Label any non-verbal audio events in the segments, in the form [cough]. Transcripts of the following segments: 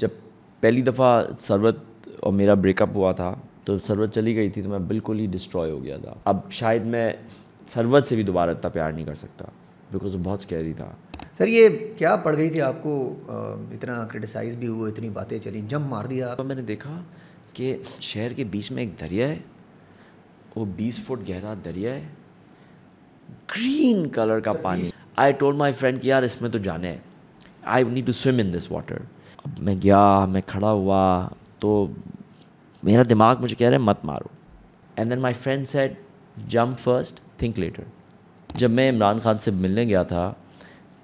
जब पहली दफ़ा सरवत और मेरा ब्रेकअप हुआ था तो सरवत चली गई थी तो मैं बिल्कुल ही डिस्ट्रॉय हो गया था अब शायद मैं सरवत से भी दोबारा इतना प्यार नहीं कर सकता बिकॉज वो बहुत स्कैरी था सर ये क्या पड़ गई थी आपको इतना क्रिटिसाइज भी हुआ इतनी बातें चली जम मार दिया तो मैंने देखा कि शहर के बीच में एक दरिया है वो बीस फुट गहरा दरिया है ग्रीन कलर का पानी आई टोल्ड माई फ्रेंड कि यार इसमें तो जाने I need to swim in this water मैं गया मैं खड़ा हुआ तो मेरा दिमाग मुझे कह रहा है मत मारो and then my friend said jump first think later जब मैं इमरान खान से मिलने गया था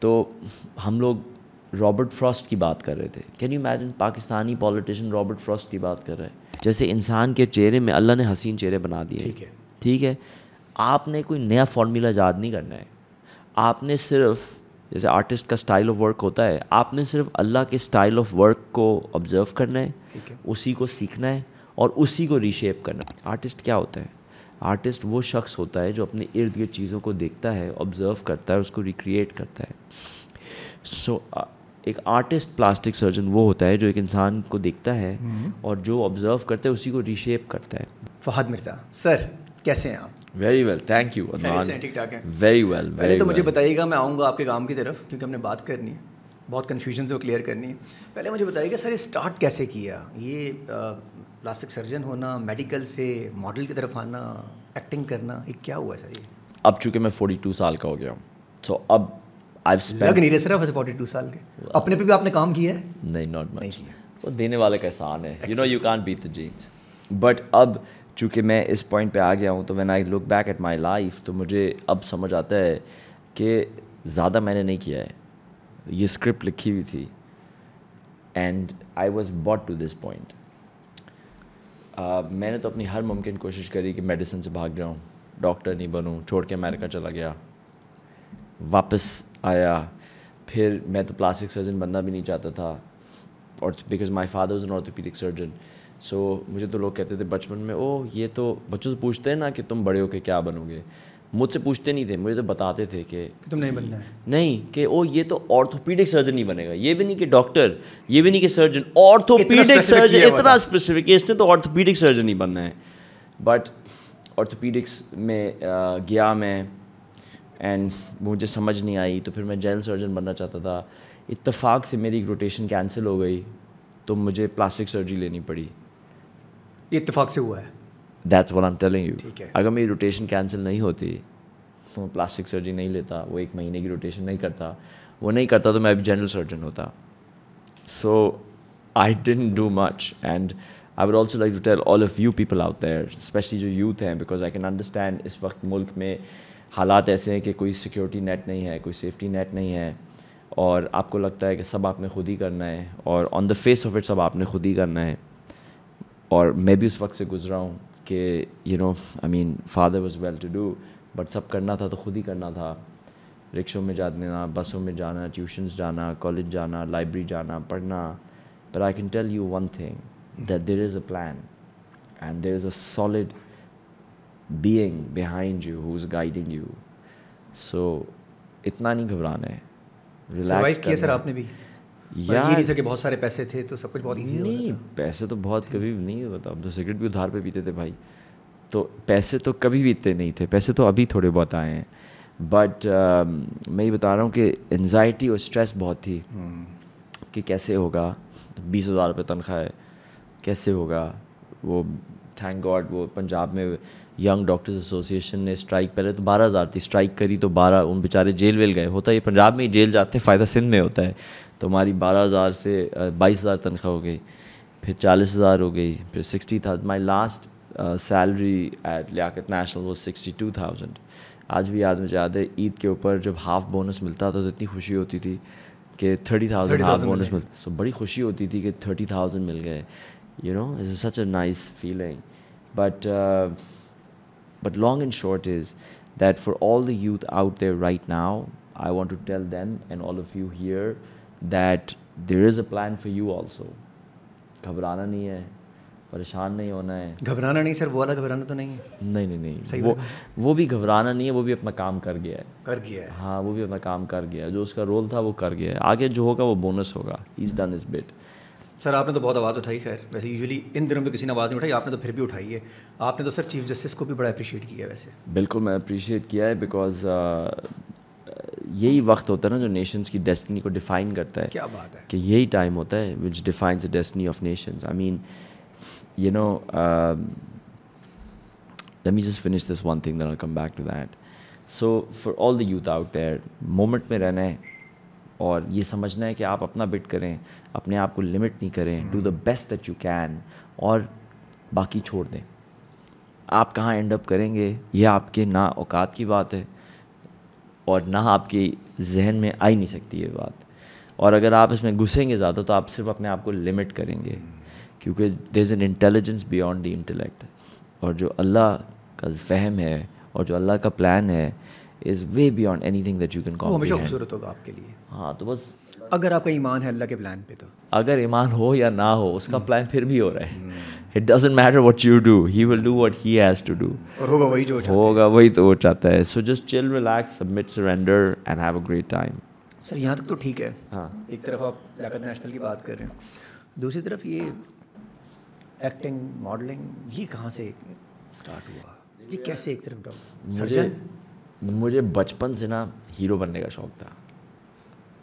तो हम लोग रॉबर्ट फ्रॉस्ट की बात कर रहे थे can you imagine Pakistani politician Robert Frost की बात कर रहे हैं जैसे इंसान के चेहरे में अल्लाह ने हसीन चेहरे बना दिए ठीक है ठीक है आपने कोई नया फार्मूला याद नहीं करना है आपने सिर्फ जैसे आर्टिस्ट का स्टाइल ऑफ वर्क होता है आपने सिर्फ अल्लाह के स्टाइल ऑफ वर्क को ऑब्जर्व करना है उसी को सीखना है और उसी को रीशेप करना है आर्टिस्ट क्या होता है आर्टिस्ट वो शख्स होता है जो अपने इर्द गिर्द चीज़ों को देखता है ऑब्ज़र्व करता है उसको रिक्रिएट करता है सो so, एक आर्टिस्ट प्लास्टिक सर्जन वो होता है जो एक इंसान को देखता है हम्म। और जो ऑब्ज़र्व करता है उसी को रीशेप करता है फहद मिर्ज़ा सर कैसे हैं आप वेरी वेल थैंक यू ठीक ठाक है वेरी वेल पहले तो मुझे बताइएगा मैं आऊँगा आपके काम की तरफ क्योंकि हमने बात करनी है बहुत कन्फ्यूजन से वो क्लियर करनी है पहले मुझे बताइएगा सर ये स्टार्ट कैसे किया ये प्लास्टिक सर्जन होना मेडिकल से मॉडल की तरफ आना एक्टिंग करना ये क्या हुआ सर ये अब चूँकि मैं फोर्टी टू साल का हो गया हूँ सो so, अब आई लग नहीं रहे सर वैसे फोर्टी टू साल के well, अपने पे भी आपने काम किया है नहीं नॉट मच वो देने वाले का एहसान है यू नो यू कान बीत द बट अब चूँकि मैं इस पॉइंट पे आ गया हूँ तो when I look back at my life तो मुझे अब समझ आता है कि ज़्यादा मैंने नहीं किया है ये स्क्रिप्ट लिखी हुई थी and I was brought to this point मैंने तो अपनी हर मुमकिन कोशिश करी कि मेडिसिन से भाग जाऊँ डॉक्टर नहीं बनूँ छोड़ के अमेरिका चला गया वापस आया फिर मैं तो प्लास्टिक सर्जन बनना भी नहीं चाहता था और because my father is an orthopaedic surgeon so so, मुझे तो लोग कहते थे बचपन में ओ ये तो बच्चों से पूछते हैं ना कि तुम बड़े हो के क्या बनोगे मुझसे पूछते नहीं थे मुझे तो बताते थे कि, कि तुम नहीं बनना है नहीं कि ओ ये तो ऑर्थोपीडिक सर्जन ही बनेगा ये भी नहीं कि डॉक्टर ये भी नहीं कि सर्जन ऑर्थोपीडिक सर्जन इतना स्पेसिफिक है इसने तो ऑर्थोपीडिक सर्जन ही बनना है बट ऑर्थोपीडिक्स में गया मैं एंड मुझे समझ नहीं आई तो फिर मैं जनरल सर्जन बनना चाहता था इतफाक से मेरी रोटेशन कैंसिल हो गई तो मुझे प्लास्टिक सर्जरी लेनी पड़ी ये इतफाक से हुआ है that's what I telling you अगर मेरी रोटेशन कैंसिल नहीं होती तो मैं प्लास्टिक सर्जरी नहीं लेता वो एक महीने की रोटेशन नहीं करता वो नहीं करता तो मैं अभी जनरल सर्जन होता so I didn't do much and I would also like to tell all of you people out there specially जो यूथ हैं बिकॉज आई कैन अंडरस्टैंड इस वक्त मुल्क में हालात ऐसे हैं कि कोई सिक्योरिटी नेट नहीं है कोई सेफ्टी नेट नहीं है और आपको लगता है कि सब आपने खुद ही करना है और on the face of it सब आपने खुद ही करना है और मैं भी उस वक्त से गुजरा हूँ कि you know I mean father was well to do but सब करना था तो खुद ही करना था रिक्शों में जाना बसों में जाना ट्यूशन्स जाना कॉलेज जाना लाइब्रेरी जाना पढ़ना but I can tell you one thing that there is a plan and there is a solid being behind you who is guiding you so इतना नहीं घबराना है रिलैक्स किया सर आपने भी या ये नहीं था कि बहुत सारे पैसे थे तो सब कुछ बहुत ईजी नहीं पैसे तो बहुत कभी नहीं होता हम तो सिगरेट भी उधार पे पीते थे भाई तो पैसे तो कभी भी इतने नहीं थे पैसे तो अभी थोड़े बहुत आए हैं बट uh, um, मैं ये बता रहा हूँ कि एनजाइटी और स्ट्रेस बहुत थी hmm. कि कैसे होगा बीस हज़ार रुपये तनख्वाह है कैसे होगा वो थैंक गॉड वो पंजाब में यंग डॉक्टर्स एसोसिएशन ने स्ट्राइक पहले तो बारह हज़ार थी स्ट्राइक करी तो बारह उन बेचारे जेल वेल गए होता है ये पंजाब में ही जेल जाते फ़ायदा सिंध में होता है तो हमारी बारह हज़ार से बाईस हज़ार तनख्वाह हो गई फिर चालीस हज़ार हो गई फिर sixty thousand my last salary at Liaquat National वो सिक्सटी टू थाउजेंड आज भी याद मुझे याद है ईद के ऊपर जब हाफ़ बोनस मिलता था तो इतनी खुशी होती थी कि थर्टी थाउजेंड हाफ बोनस मिलता सो बड़ी खुशी होती थी कि थर्टी थाउजेंड मिल गए you know is such a nice feeling but but long and short is that for all the youth out there right now I want to tell them and all of you here that there is a plan for you also घबराना नहीं है परेशान नहीं होना है घबराना नहीं sir वो वाला घबराना तो नहीं है नहीं नहीं नहीं सही वो वो भी घबराना नहीं है वो भी अपना काम कर गया है कर गया है हाँ वो भी अपना काम कर गया है जो उसका रोल था वो कर गया है आगे जो होगा वो बोनस होगा is done is bit sir आपने तो बहुत आवाज़ उठाई खैर वैसे यूजली इन दिनों में किसी ने आवाज़ नहीं उठाई आपने तो फिर भी उठाई है आपने तो सर चीफ जस्टिस को भी बड़ा अप्रिशिएट किया है वैसे बिल्कुल मैं अप्रिशिएट किया है बिकॉज यही वक्त होता है ना जो नेशंस की डेस्टिनी को डिफाइन करता है क्या बात है कि यही टाइम होता है which defines the destiny of nations I mean you know let me just finish this one thing come back to that so for all the youth out there moment में रहना है और ये समझना है कि आप अपना बिट करें अपने आप को लिमिट नहीं करें do the best that you can और बाकी छोड़ दें आप कहाँ एंड अप करेंगे ये आपके ना औकात की बात है और ना आपकी जहन में आ ही नहीं सकती ये बात और अगर आप इसमें घुसेंगे ज़्यादा तो आप सिर्फ अपने आप को लिमिट करेंगे क्योंकि there is an intelligence beyond the intellect और जो अल्लाह का फहम है और जो अल्लाह का प्लान है is way beyond anything that you can हमेशा खूबसूरत होगा आपके लिए हाँ तो बस अगर आपका ईमान है अल्लाह के प्लान पे तो अगर ईमान हो या ना हो उसका प्लान हम्म। फिर भी हो रहा है hmm. It doesn't matter what you do he will do what he has to do होगा वही जो होगा वही तो वो चाहता है so just chill relax submit surrender and have a great time sir यहाँ तक तो ठीक है हाँ एक तरफ आप लियात नेशनल की बात कर रहे हैं दूसरी तरफ ये एक्टिंग मॉडलिंग ये कहाँ से स्टार्ट हुआ ये कैसे एक तरफ डॉक्टर सर्जन मुझे बचपन से ना हीरो बनने का शौक था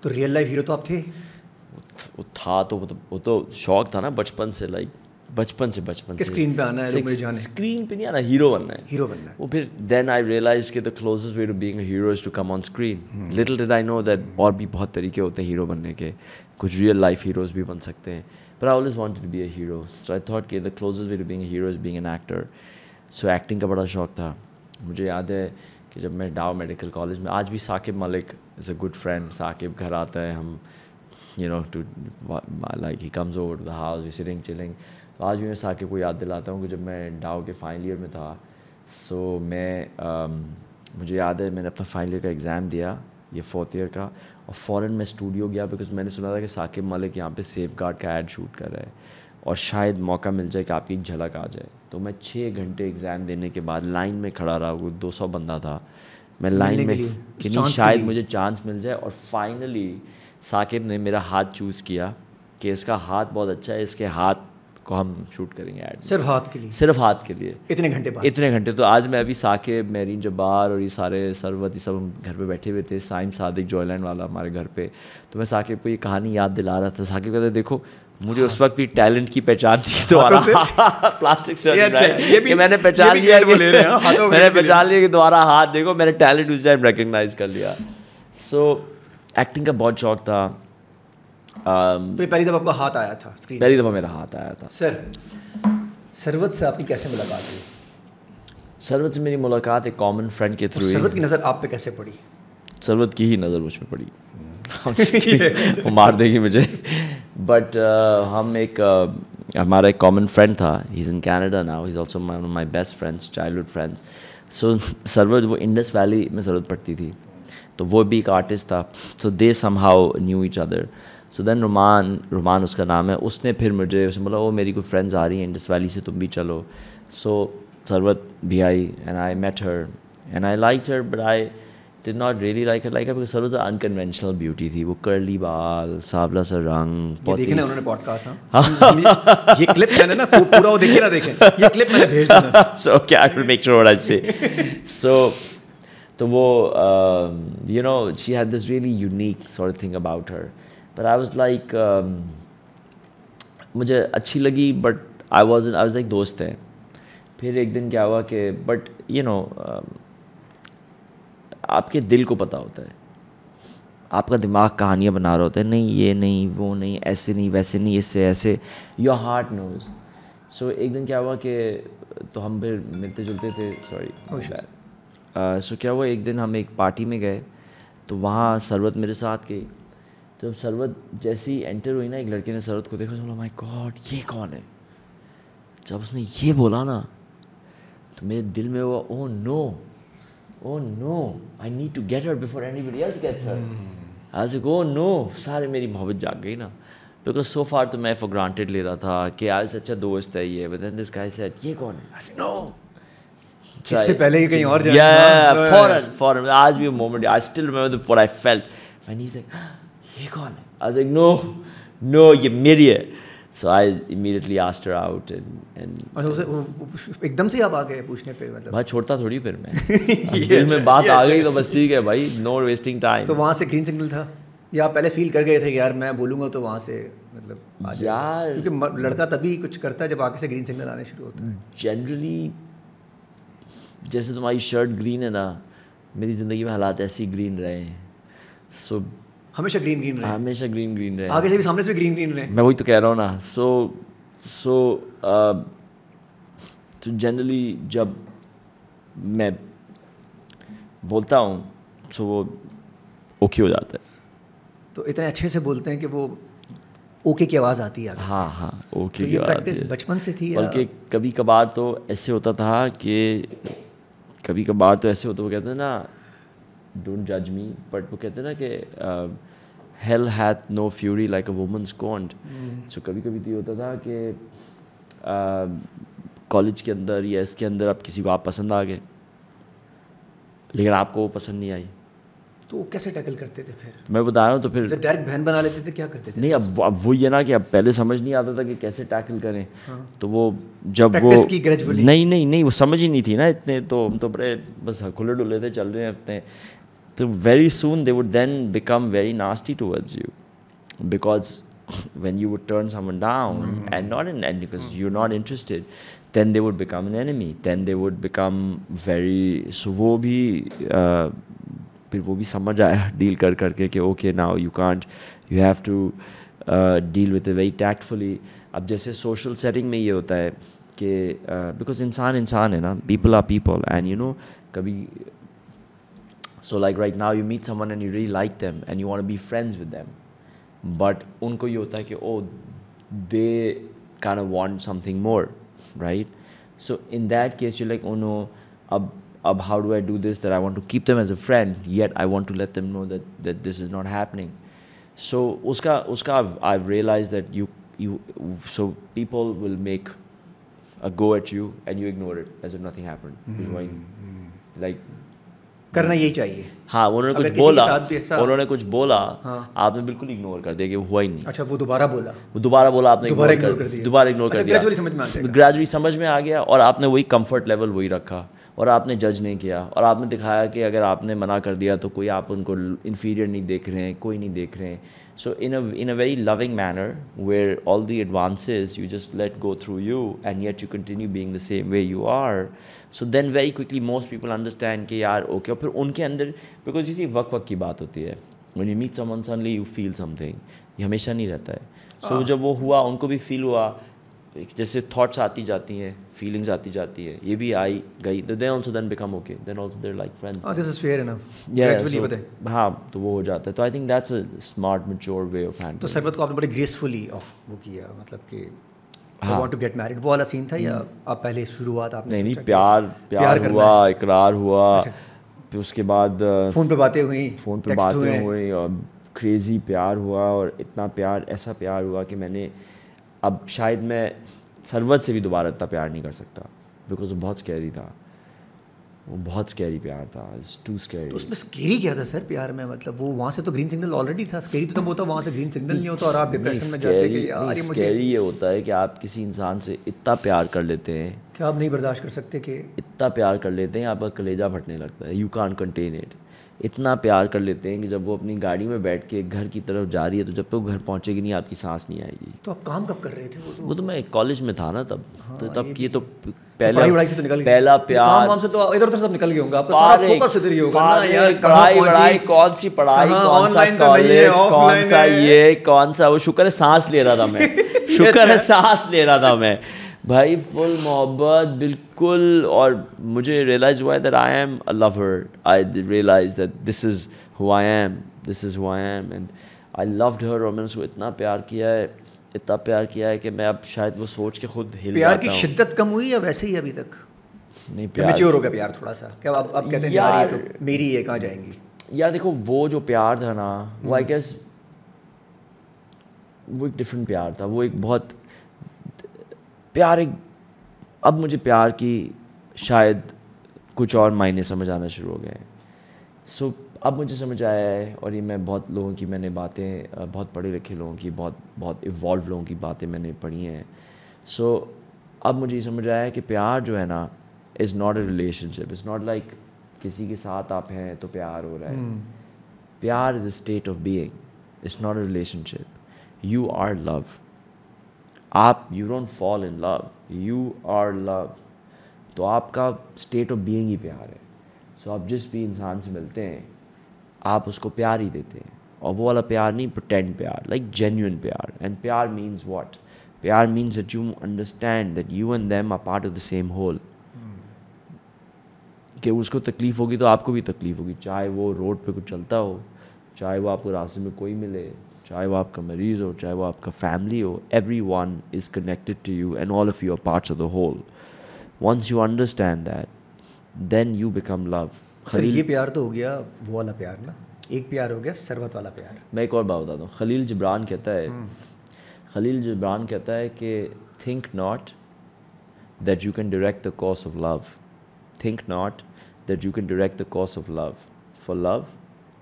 तो रियल लाइफ हीरो तो आप थे वो था तो, वो तो, तो शौक था ना बचपन से लाइक बचपन से बचपन से स्क्रीन पे आना है जाने स्क्रीन पे नहीं आना हीरो बनना है हीरो बनना है वो फिर देन आई रियलाइज के the closest way to being a hero is to come on screen little did I know that और भी बहुत तरीके होते हैं हीरो बनने के कुछ रियल लाइफ हीरोज भी बन सकते हैं but I always want to be a hero so I thought के the closest way to being a hero is being an actor so acting का बड़ा शौक था मुझे याद है कि जब मैं डाव मेडिकल कॉलेज में आज भी Saqib Malik is a good friend Saqib घर आता है हम you know to like he comes over to the house, we're sitting, तो आज मैं साकिब को याद दिलाता हूँ कि जब मैं डाओ के फाइनल ईयर में था सो मैं um, मुझे याद है मैंने अपना फाइनल ईयर का एग्ज़ाम दिया ये फोर्थ ईयर का और फ़ौरन मैं स्टूडियो गया बिकॉज मैंने सुना था कि साकिब मलिक यहाँ पे सेफ गार्ड का एड शूट कर रहा है और शायद मौका मिल जाए कि आपकी झलक आ जाए तो मैं छः घंटे एग्ज़ाम देने के बाद लाइन में खड़ा रहा वो दो सौ बंदा था मैं लाइन में कि नहीं शायद मुझे चांस मिल जाए और फाइनली साकिब ने मेरा हाथ चूज़ किया कि इसका हाथ बहुत अच्छा है इसके हाथ को हम शूट करेंगे ऐड सिर्फ हाथ के लिए सिर्फ हाथ के लिए इतने घंटे बाद इतने घंटे तो आज मैं अभी साके मेरीन जब्बार और ये सारे सरवत ये सब हम घर पे बैठे हुए थे साइम सादिक जॉयलैंड वाला हमारे घर पे तो मैं साकेब को ये कहानी याद दिला रहा था साकेब कहते देखो मुझे उस हाँ। वक्त भी टैलेंट की पहचान थी दोबारा [laughs] प्लास्टिक से ये अच्छा ये भी मैंने पहचान लिया [laughs] मैंने पहचान लिया कि दोबारा हाथ देखो मैंने टैलेंट उस टाइम रिकग्नाइज कर लिया सो एक्टिंग का बहुत शौक था Um, तो पहली दफ़ा आपका हाथ आया था स्क्रीन पहली दफ़ा मेरा हाथ आया था सर सरवत से आपकी कैसे मुलाकात हुई सरवत से मेरी मुलाकात एक कॉमन फ्रेंड के थ्रू सरवत की नज़र आप पे कैसे पड़ी सरवत की ही नज़र मुझ पर पड़ी हम्म। [laughs] [laughs] वो मार देगी मुझे बट uh, हम एक uh, हमारा एक कॉमन फ्रेंड था he is in Canada now is also my best friends child friends so Sarwat वो इंडस वैली में सरवत पड़ती थी तो वो भी एक आर्टिस्ट था so they somehow knew each other so then Ruman Ruman उसका नाम है उसने फिर मुझे उसने बोला वो मेरी कोई फ्रेंड्स आ रही हैं इंडस वैली से तुम भी चलो सो सरवत भी आई and I met her and I like her but I did not really like her like her because Sarwat unconventional beauty थी वो करली बाल सावला सा रंग ये उन्होंने पॉडकास्ट हाँ? [laughs] ये क्लिप मैंने ना पूरा वो देखे ना देखे ये क्लिप मैंने भेज दिया so okay I will make sure I say so तो वो you know she had this really unique sort thing about her that I was like um, मुझे अच्छी लगी but I was I was like दोस्त है फिर एक दिन क्या हुआ कि बट यू नो आपके दिल को पता होता है आपका दिमाग कहानियाँ बना रहा होता है नहीं ये नहीं वो नहीं ऐसे नहीं वैसे नहीं इससे ऐसे योर हार्ट नोज सो एक दिन क्या हुआ कि तो हम फिर मिलते जुलते थे सॉरी सो uh, क्या हुआ एक दिन हम एक पार्टी में गए तो वहाँ सरवत मेरे साथ गई तो जब सरवत जैसी एंटर हुई ना एक लड़के ने सरवत को देखा बोला माई गॉड ये कौन है जब उसने ये बोला ना तो मेरे दिल में हुआ oh no oh no I need to get her before anybody else gets her आज ओ नो सारे मेरी मोहब्बत जाग गई ना बिकॉज सो फार तो मैं फॉर ग्रांटेड ले रहा था कि आज अच्छा दोस्त है ये बट दिस गाय सेड ये कौन है नो इससे पहले ही कहीं और जाना फॉरन फॉरन आज भी moment I still remember the I felt when he is ये कौन है आई लाइक नो नो ये मेरी है so I immediately asked her out and एकदम से आप आ गए पूछने पे मतलब भाई छोड़ता थोड़ी फिर मैं [laughs] दिल में अच्छा, बात आ अच्छा। गई तो बस ठीक है भाई नो वेस्टिंग टाइम तो वहाँ से ग्रीन सिग्नल था या आप पहले फील कर गए थे यार मैं बोलूँगा तो वहाँ से मतलब यार क्योंकि लड़का तभी कुछ करता है जब आगे से ग्रीन सिग्नल आने शुरू होता है जनरली जैसे तुम्हारी शर्ट ग्रीन है ना मेरी ज़िंदगी में हालात ऐसे ग्रीन रहे हैं सो हमेशा ग्रीन ग्रीन रहे हमेशा ग्रीन ग्रीन रहे आगे से भी सामने से भी ग्रीन ग्रीन रहे मैं वही तो कह रहा हूँ ना सो सो uh, तो जनरली जब मैं बोलता हूँ सो तो वो ओके हो जाता है तो इतने अच्छे से बोलते हैं कि वो ओके की आवाज़ आती है हाँ हाँ ओके तो की प्रैक्टिस बचपन से थी बल्कि कभी कभार तो ऐसे होता था कि कभी कभार तो ऐसे होता वो कहते हैं ना डोंट जज मी बट वो कहते हैं ना कि hell hath no fury like a women's scorned so कभी कभी तो ये होता था कि कॉलेज uh, के अंदर या इसके अंदर आप किसी को आप पसंद आ गए लेकिन आपको वो पसंद नहीं आई तो वो कैसे टैकल करते थे फिर मैं बता रहा हूँ तो फिर डायरेक्ट बहन बना लेते थे क्या करते थे नहीं अब अब वो ये ना कि अब पहले समझ नहीं आता था कि कैसे टैकल करें हाँ। तो वो जब वो की नहीं नहीं नहीं वो समझ ही नहीं थी ना इतने तो हम तो बड़े बस खुले डुले थे चल रहे हैं अपने So very soon they would then become very nasty towards you because [laughs] when you would turn someone down mm. and not in and because mm. you're not interested then they would become an enemy then they would become very so wo bhi uh, फिर वो भी समझ आया deal कर करके कि you now you can't you have to deal with very tactfully अब जैसे सोशल सेटिंग में ये होता है कि because इंसान इंसान है ना people are people and you know कभी so like right now you meet someone and you really like them and you want be friends with them but उनको ये होता है कि oh they can want something more right so in that case you like oh no अब अब how do I do this that I want to keep them as a friend yet I want to let them know that that this is not happening so उसका उसका I realize that you you so people will make a go at you and you ignore it as if nothing happened mm-hmm. like करना यही चाहिए हाँ उन्होंने कुछ बोला उन्होंने कुछ बोला हाँ। आपने बिल्कुल इग्नोर कर दिया कि हुआ ही नहीं अच्छा वो दोबारा बोला वो दोबारा बोला आपने दोबारा इग्नोर कर दिया दोबारा इग्नोर कर अच्छा, दिया ग्रेजुअली समझ में आ गया ग्रेजुअली समझ में आ गया और आपने वही कंफर्ट लेवल वही रखा और आपने जज नहीं किया और आपने दिखाया कि अगर आपने मना कर दिया तो कोई आप उनको इन्फीरियर नहीं देख रहे हैं कोई नहीं देख रहे हैं so in in a very loving manner where all the advances you just let go through you and yet you continue being the same way you are so then very quickly most people understand कि यार okay okay. और फिर उनके अंदर because इसी वक़ वक्त की बात होती है when you meet someone you feel something ये हमेशा नहीं रहता है सो so, हाँ। जब वो हुआ उनको भी फील हुआ एक जैसे थाट्स आती जाती हैं फीलिंग्स आती जाती है ये भी आई गई तो then also then become okay then also there like friend this is fair enough gradually तो वो हो जाता है तो I think that's a smart mature way of hand तो सरबत को आपने बड़े ग्रेसफुली ऑफ वो किया मतलब कि I want to get married वो वाला सीन था या hmm. आप पहले शुरुआत आपने नहीं नहीं प्यार प्यार हुआ इकरार हुआ अच्छा. फिर उसके बाद uh, फोन पे बातें हुई फोन पे बातें हुई और क्रेजी प्यार हुआ और इतना प्यार ऐसा प्यार हुआ कि मैंने अब शायद मैं सरवत से भी दोबारा इतना प्यार नहीं कर सकता बिकॉज वो बहुत स्कैरी था वो बहुत स्कैरी प्यार था टू स्कैरी तो उसमें स्कैरी क्या था सर प्यार में मतलब वो वहाँ से तो ग्रीन सिग्नल ऑलरेडी था स्कैरी तो तब होता वहाँ से ग्रीन सिग्नल नहीं होता और आप डिप्रेशन में जाते कि यार ये मुझे स्कैरी ये होता है कि आप किसी इंसान से इतना प्यार कर लेते हैं क्या आप नहीं बर्दाश्त कर सकते कि इतना प्यार कर लेते हैं आपका कलेजा फटने लगता है यू कान कंटेन इट इतना प्यार कर लेते हैं कि जब वो अपनी गाड़ी में बैठ के घर की तरफ जा रही है तो जब तक तो घर पहुंचेगी नहीं आपकी सांस नहीं आएगी तो आप काम कब कर रहे थे वो तो, वो तो मैं कॉलेज में था ना तब हाँ, तो तब ये तो पहला तो से तो निकल पहला प्यार काम से तो इधर उधर सब निकल गए कौन सी पढ़ाई कौन सा कॉलेज तो कौन सा ये कौन सा वो शुक्र है सांस ले रहा था मैं [laughs] शुक्र है अच्छा। सांस ले रहा था मैं भाई फुल मोहब्बत बिल्कुल और मुझे रियलाइज़ हुआ है that I am a lover I realize that this is who I am this is who I am and I loved her और मैंने उसको इतना प्यार किया है इतना प्यार किया है कि मैं अब शायद वो सोच के खुद हिल प्यार की शिद्दत कम हुई या वैसे ही अभी तक नहीं प्यार मेच्योर हो गया प्यार थोड़ा सा क्या अब अब कहते हैं जा रही है तो मेरी ये कहाँ जाएंगी यार देखो वो जो प्यार था ना वो आई गेस हम्म। वो एक डिफरेंट प्यार था वो एक बहुत प्यार एक अब मुझे प्यार की शायद कुछ और मायने समझ आना शुरू हो गए हैं सो अब मुझे समझ आया है और ये मैं बहुत लोगों की मैंने बातें बहुत पढ़े लिखे लोगों की बहुत बहुत इवॉल्व लोगों की बातें मैंने पढ़ी हैं सो so, अब मुझे ये समझ आया है कि प्यार जो है ना is not a relationship is not like किसी के साथ आप हैं तो प्यार हो रहा है hmm. प्यार is a state of being it's not a relationship you are love आप you don't fall in love you are love तो आपका स्टेट ऑफ बीइंग ही प्यार है सो so आप जिस भी इंसान से मिलते हैं आप उसको प्यार ही देते हैं और वो वाला प्यार नहीं प्रटेंड प्यार लाइक जेन्यून प्यार एंड प्यार मीन्स वॉट प्यार means that you understand that you and them are part of the same whole कि उसको तकलीफ़ होगी तो आपको भी तकलीफ़ होगी चाहे वो रोड पे कुछ चलता हो चाहे वो आपको रास्ते में कोई मिले चाहे वो आपका मरीज़ हो चाहे वो आपका फैमिली हो everyone is connected to you and all of your parts of the whole once you understand that then you become love sir ये प्यार तो हो गया वो वाला प्यार ना एक प्यार हो गया सरवत वाला प्यार मैं एक और बात बताता हूँ खलील जबरान कहता है खलील जबरान कहता है कि think not that you can direct the course of love think not that you can direct the course of love for love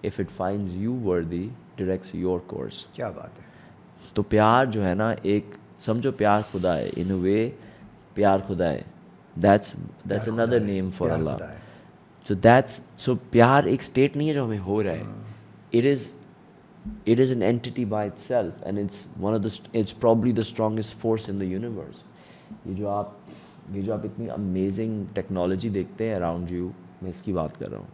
if it find you worthy directs your course क्या बात है तो प्यार जो है ना एक समझो प्यार खुदा है इन वे प्यार खुदा है that's that's another name for Allah so that's so प्यार एक स्टेट नहीं है जो हमें हो रहा है it is it is an entity by itself and it's one of the it's probably the strongest force in the universe ये जो आप ये जो आप इतनी अमेजिंग टेक्नोलॉजी देखते हैं अराउंड यू मैं इसकी बात कर रहा हूँ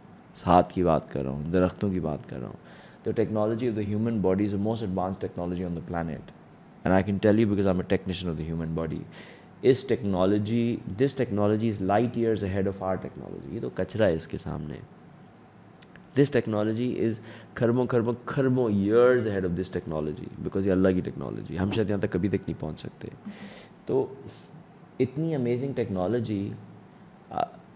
हाथ की बात कर रहा हूँ दरख्तों की बात कर रहा हूँ the technology of the human body is the most advanced technology on the planet. And I can tell you because I'm a technician of the human body. इस technology this technology is light years ahead of our technology ये तो कचरा है इसके सामने this technology is खरबों खरबों खरबों years ahead of this technology because ये अल्लाह की टेक्नोलॉजी हम शायद यहाँ तक कभी तक नहीं पहुँच सकते तो इतनी अमेजिंग टेक्नोलॉजी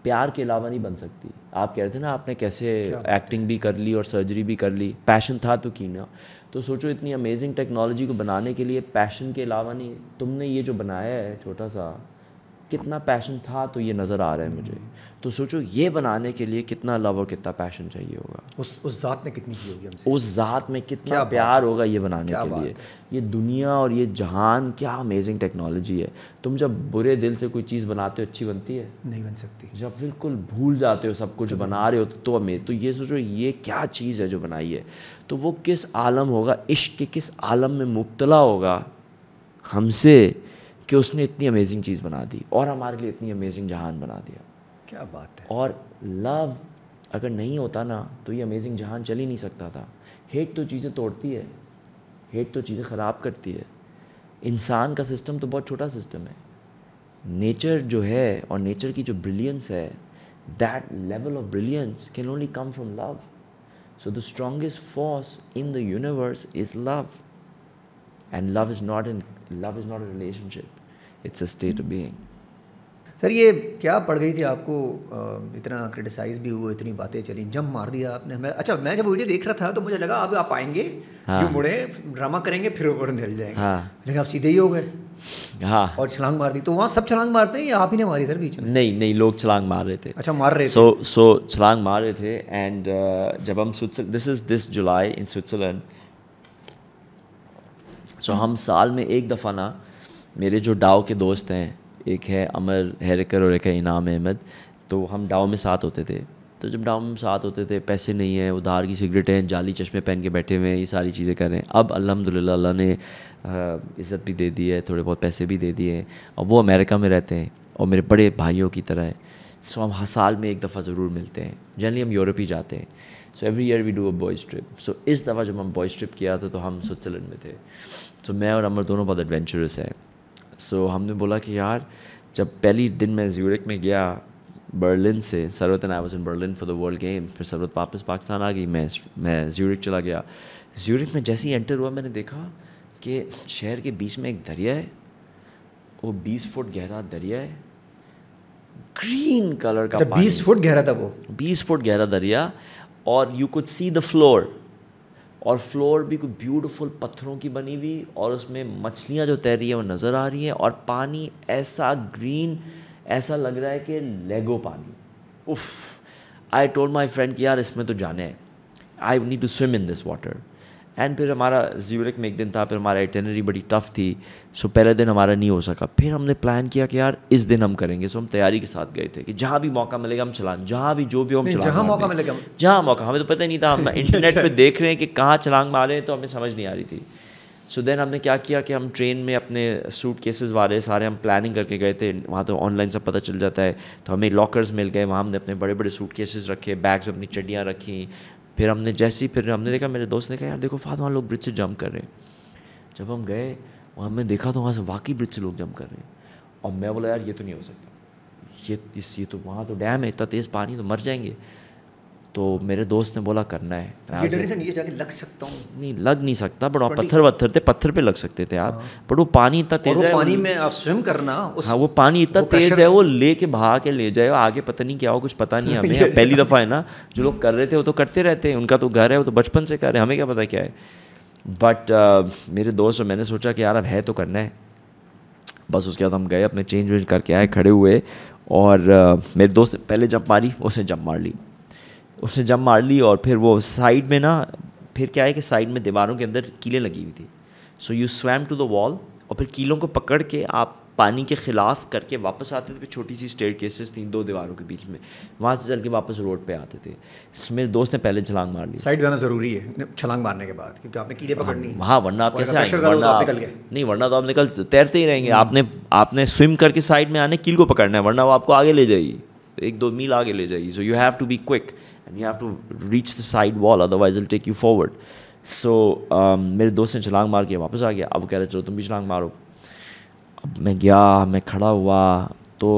प्यार के अलावा नहीं बन सकती आप कह रहे थे ना आपने कैसे एक्टिंग भी कर ली और सर्जरी भी कर ली पैशन था तो की ना तो सोचो इतनी अमेजिंग टेक्नोलॉजी को बनाने के लिए पैशन के अलावा नहीं तुमने ये जो बनाया है छोटा सा कितना पैशन था तो ये नज़र आ रहा है मुझे तो सोचो ये बनाने के लिए कितना लव और कितना पैशन चाहिए होगा उस उस ज़ात में कितनी होगी हमसे उस ज़ात में कितना प्यार होगा ये बनाने के लिए ये दुनिया और ये जहान क्या अमेजिंग टेक्नोलॉजी है तुम जब बुरे दिल से कोई चीज़ बनाते हो अच्छी बनती है नहीं बन सकती जब बिल्कुल भूल जाते हो सब कुछ तो बना रहे हो तो अमेज तो, तो ये सोचो ये क्या चीज़ है जो बनाई है तो वो किस आलम होगा इश्क के किस आलम में मुबतला होगा हमसे कि उसने इतनी अमेजिंग चीज़ बना दी और हमारे लिए इतनी अमेजिंग जहान बना दिया क्या बात है और लव अगर नहीं होता ना तो ये अमेजिंग जहान चल ही नहीं सकता था हेट तो चीज़ें तोड़ती है हेट तो चीज़ें ख़राब करती है इंसान का सिस्टम तो बहुत छोटा सिस्टम है नेचर जो है और नेचर की जो ब्रिलियंस है that level of brilliance can only come from love so the strongest force in the universe is love and love is not in love is not a relationship it's a state of being sir ये क्या पड़ गई थी आपको इतना criticise भी हुआ इतनी बातें चली जम मार दिया आपने मैं अच्छा मैं जब वीडियो देख रहा था तो मुझे लगा अब आप आएंगे हाँ। मुड़े ड्रामा करेंगे फिर ऊपर निकल जाएंगे हाँ। लेकिन आप सीधे ही हो गए हाँ और छलांग मार दी तो वहाँ सब छलांग मारते हैं या आप ही ने मारी सर बीच में नहीं नहीं लोग छलांग मार रहे थे अच्छा मार रहे सो सो छलांग मार रहे थे एंड uh, जब हम स्विट्जर this is this July in Switzerland so हम साल में एक दफ़ा ना मेरे जो डाओ के दोस्त हैं एक है अमर हैरकर और एक है इनाम अहमद तो हम डाओ में साथ होते थे तो जब डाओ में साथ होते थे पैसे नहीं हैं उधार की सिगरेटें जाली चश्मे पहन के बैठे हुए हैं ये सारी चीज़ें कर रहे हैं अब अल्हम्दुलिल्लाह अल्लाह ने इज़्ज़त भी दे दी है थोड़े बहुत पैसे भी दे दिए हैं और वो अमेरिका में रहते हैं और मेरे बड़े भाइयों की तरह है सो हम हर साल में एक दफ़ा ज़रूर मिलते हैं जनरली हम यूरोप ही जाते हैं so every year we do a boys trip so इस दफ़ा जब हम बॉयज़ ट्रिप किया था तो हम स्विट्ज़रलैंड में थे सो so, मैं और अमर दोनों बहुत एडवेंचरस हैं सो so, हमने बोला कि यार जब पहली दिन मैं ज्यूरिक में गया बर्लिन से Sarwat and I was in Berlin for the world game फिर सरवत वापस पाकिस्तान आ गई मैं मैं ज्यूरिक चला गया ज्यूरिक में जैसे ही एंटर हुआ मैंने देखा कि शहर के बीच में एक दरिया है वो बीस फुट गहरा दरिया है ग्रीन कलर का अच्छा, बीस फुट गहरा था वो बीस फुट गहरा दरिया और you could see the floor और फ्लोर भी कुछ ब्यूटीफुल पत्थरों की बनी हुई और उसमें मछलियाँ जो तैर रही हैं वो नज़र आ रही हैं और पानी ऐसा ग्रीन ऐसा लग रहा है कि लेगो पानी उफ आई टोल्ड माई फ्रेंड कि यार इसमें तो जाने I need to swim in this water and फिर हमारा ज्यूरिक में एक दिन था फिर हमारा इटनरी बड़ी टफ थी सो पहले दिन हमारा नहीं हो सका फिर हमने प्लान किया कि यार इस दिन हम करेंगे सो हम तैयारी के साथ गए थे कि जहाँ भी मौका मिलेगा हम चलान जहाँ भी जो भी हम चला जहाँ मौका मिलेगा जहाँ मौका हमें तो पता नहीं था हम इंटरनेट [laughs] अच्छा। पर देख रहे हैं कि कहाँ चलान मार रहे हैं तो हमें समझ नहीं आ रही थी सो so देन हमने क्या किया कि हम ट्रेन में अपने सूट केसेस वाले सारे हम प्लानिंग करके गए थे वहाँ तो ऑनलाइन सब पता चल जाता है तो हमें लॉकर्स मिल गए वहाँ हमने अपने बड़े बड़े सूट केसेस रखे बैग्स में अपनी चड्डियाँ रखी फिर हमने जैसी फिर हमने देखा मेरे दोस्त ने कहा यार देखो फाद वहाँ लोग ब्रिज से जंप कर रहे हैं जब हम गए वहाँ मैं देखा तो वहाँ से वाकई ब्रिज से लोग जंप कर रहे हैं और मैं बोला यार ये तो नहीं हो सकता ये इस ये तो वहाँ तो डैम है इतना तेज़ पानी तो मर जाएंगे तो मेरे दोस्त ने बोला करना है तो ये डरे थे तो नहीं जाके लग सकता हूँ नहीं लग नहीं सकता बट वहाँ पत्थर वत्थर थे पत्थर पे लग सकते थे आप बट हाँ। वो पानी इतना तेज है पानी में आप स्विम करना उस हाँ वो पानी इतना तेज है वो ले के बहा के ले जाए आगे पता नहीं क्या हो कुछ पता नहीं [laughs] हमें पहली तो दफ़ा है ना जो लोग कर रहे थे वो तो करते रहते हैं उनका तो घर है वो तो बचपन से कर रहे हैं हमें क्या पता क्या है बट uh, मेरे दोस्त और मैंने सोचा कि यार अब है तो करना है बस उसके बाद हम गए अपने चेंज वेंज करके आए खड़े हुए और uh, मेरे दोस्त पहले जंप मारी उसने जंप मार ली उसने जम मार ली और फिर वो साइड में ना फिर क्या है कि साइड में दीवारों के अंदर कीलें लगी हुई थी so you swam to the wall और फिर कीलों को पकड़ के आप पानी के ख़िलाफ़ करके वापस आते थे फिर छोटी सी स्टेट केसेस थी दो दीवारों के बीच में वहाँ से चल के वापस रोड पे आते थे मेरे दोस्त ने पहले छलांग मार ली साइड जाना ज़रूरी है छलांग मारने के बाद क्योंकि आपने कीले पकड़नी हाँ वरना आप कैसे आएंगे तो वरना आप निकल गए नहीं वरना तो आप निकल तैरते ही रहेंगे हम्म। आपने आपने स्विम करके साइड में आने कील को पकड़ना है वरना वो आपको आगे ले जाएगी एक दो मील आगे ले जाएगी so you have to be quick and you have to reach the side wall otherwise will take you forward so मेरे दोस्त ने छलांग मार के वापस आ गया अब कह रहे चलो तुम भी छलांग मारो अब मैं गया मैं खड़ा हुआ तो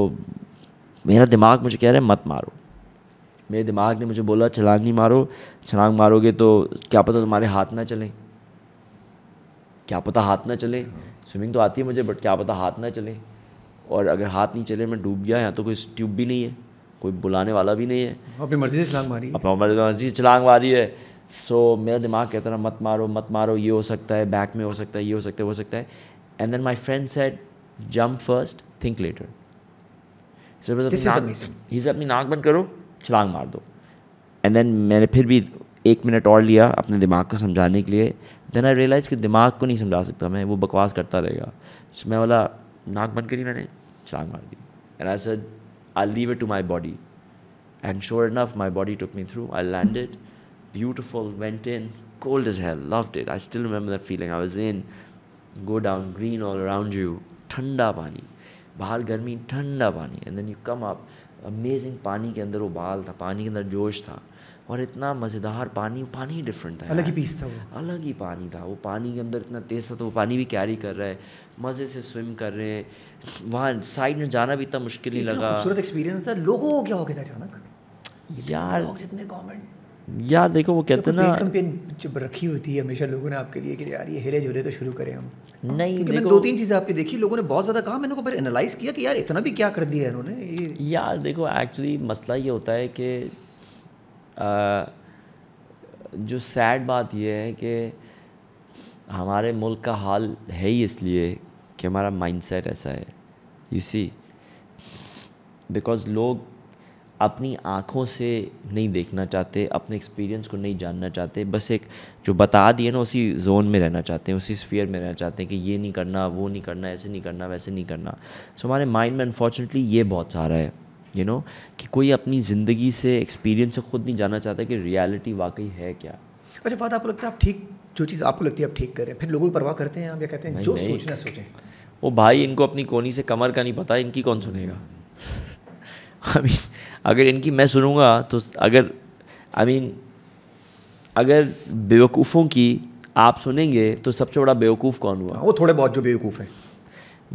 मेरा दिमाग मुझे कह रहा है मत मारो मेरे दिमाग ने मुझे बोला छलांग नहीं मारो छलांग मारोगे तो क्या पता तुम्हारे हाथ ना चले क्या पता हाथ ना चले स्विमिंग तो आती है मुझे बट क्या पता हाथ ना चले और अगर हाथ नहीं चले मैं डूब गया यहाँ तो कोई ट्यूब भी नहीं है कोई बुलाने वाला भी नहीं है अपनी मर्जी से छलांग मारी अपनी मर्जी से छलांग मारी है सो so, मेरा दिमाग कहता ना मत मारो मत मारो ये हो सकता है बैक में हो सकता है ये हो सकता है हो सकता है and then my friend said jump first think later से अपनी नाक बंद करो छलांग मार दो एंड देन मैंने फिर भी एक मिनट और लिया अपने दिमाग को समझाने के लिए देन आई रियलाइज़ कि दिमाग को नहीं समझा सकता मैं वो बकवास करता रहेगा so, मैं बोला नाक बंद करी मैंने छलांग मार दी एंड आई सर I'll leave it to my body. And sure enough, my body took me through. I landed, beautiful, went in, cold as hell, loved it. I still remember that feeling. I was in, go down, green all around you, ठंडा पानी बाहर गर्मी ठंडा पानी and then you come up amazing पानी के अंदर उबाल था पानी के अंदर जोश था और इतना मज़ेदार पानी पानी डिफरेंट था अलग ही पीस था वो अलग ही पानी था वो पानी के अंदर इतना तेज़ था तो वो पानी भी कैरी कर रहा है मज़े से स्विम कर रहे हैं वहाँ साइड में जाना भी इतना मुश्किल नहीं लगा खूबसूरत एक्सपीरियंस था लोगों को क्या हो गया था अचानक तो यार गवर्नमेंट यार देखो वो कहते हैं ना कंपेन जब रखी होती है हमेशा लोगों ने आपके लिए कि यार ये हिले झुले तो शुरू करें हम नहीं क्योंकि मैंने दो तीन चीज़ें आपकी देखी लोगों ने बहुत ज़्यादा कहा मैंने पर एनालाइज किया कि यार इतना भी क्या कर दिया इन्होंने ये यार देखो एक्चुअली मसला ये होता है कि जो सैड बात यह है कि हमारे मुल्क का हाल है ही इसलिए कि हमारा माइंडसेट ऐसा है यू सी बिकॉज लोग अपनी आँखों से नहीं देखना चाहते अपने एक्सपीरियंस को नहीं जानना चाहते बस एक जो बता दिए ना उसी जोन में रहना चाहते हैं उसी स्फीयर में रहना चाहते हैं कि ये नहीं करना वो नहीं करना ऐसे नहीं करना वैसे नहीं करना सो so, हमारे माइंड में अनफॉर्चुनेटली ये बहुत सारा है यू you नो know, कि कोई अपनी ज़िंदगी से एक्सपीरियंस से खुद नहीं जानना चाहता कि रियलिटी वाकई है क्या अच्छा बात आपको लगता है आप ठीक जो चीज़ आपको लगती है आप ठीक करें फिर लोगों की परवाह करते हैं आप क्या कहते हैं जो सोचना सोचें वो भाई इनको अपनी कोनी से कमर का नहीं पता इनकी कौन सुनेगा आई [laughs] मीन अगर इनकी मैं सुनूंगा तो अगर आई मीन अगर बेवकूफ़ों की आप सुनेंगे तो सबसे बड़ा बेवकूफ़ कौन हुआ वो थोड़े बहुत जो बेवकूफ़ हैं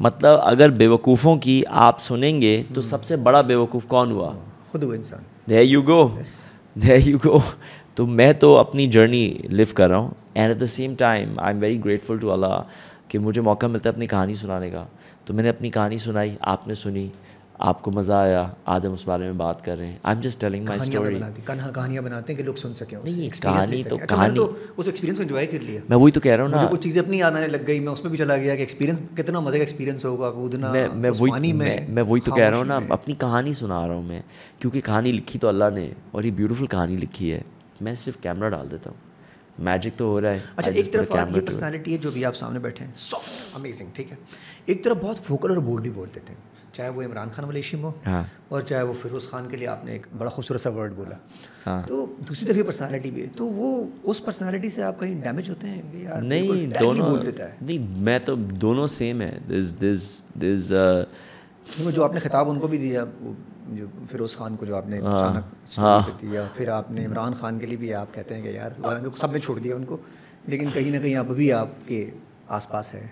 मतलब अगर बेवकूफ़ों की आप सुनेंगे तो सबसे बड़ा बेवकूफ़ कौन हुआ खुद हुआ इंसान दे you go they you go तो मैं तो अपनी जर्नी लिव कर रहा हूँ and at the same time I am very grateful to Allah कि मुझे मौका मिलता है अपनी कहानी सुनाने का तो मैंने अपनी कहानी सुनाई आपने सुनी आपको मज़ा आया आज हम उस बारे में बात कर रहे हैं I am just telling my story कहानियाँ बनाते हैं कि लोग सुन सके नहीं कहानी तो अच्छा, तो कहानी तो उस एक्सपीरियंस को एंजॉय कर लिया मैं वही तो कह रहा हूँ ना कुछ चीज़ें अपनी याद आने लग गई मैं उसमें भी चला गया कि एक्सपीरियंस कितना मज़े का एक्सपीरियंस होगा कूदना मैं मैं वही मैं, मैं वही तो कह रहा हूँ ना अपनी कहानी सुना रहा हूँ मैं क्योंकि कहानी लिखी तो अल्लाह ने और ये ब्यूटीफुल कहानी लिखी है मैं सिर्फ कैमरा डाल देता हूँ मैजिक तो हो रहा है अच्छा एक तरफ आपकी पर्सनैलिटी है जो भी आप सामने बैठे हैं सॉफ्ट अमेजिंग ठीक है एक तरफ बहुत फोकल और बोल्ड भी बोल देते हैं चाहे वो इमरान खान वाले इशिम हो हाँ. और चाहे वो फिरोज़ खान के लिए आपने एक बड़ा खूबसूरत सा वर्ड बोला हाँ. तो दूसरी तरफ ये पर्सनैलिटी भी है तो वो उस पर्सनैलिटी से आप कहीं डैमेज होते हैं यार नहीं दोनों बोल देता है नहीं मैं तो दोनों सेम है दिस दिस दिस वो जो आपने खिताब उनको भी दिया जो फिरोज खान को जो आपने हाँ, अचानक हाँ। दिया फिर आपने इमरान खान के लिए भी आप कहते हैं कि यार सब ने छोड़ दिया उनको लेकिन कहीं ना कहीं अब भी आपके आसपास है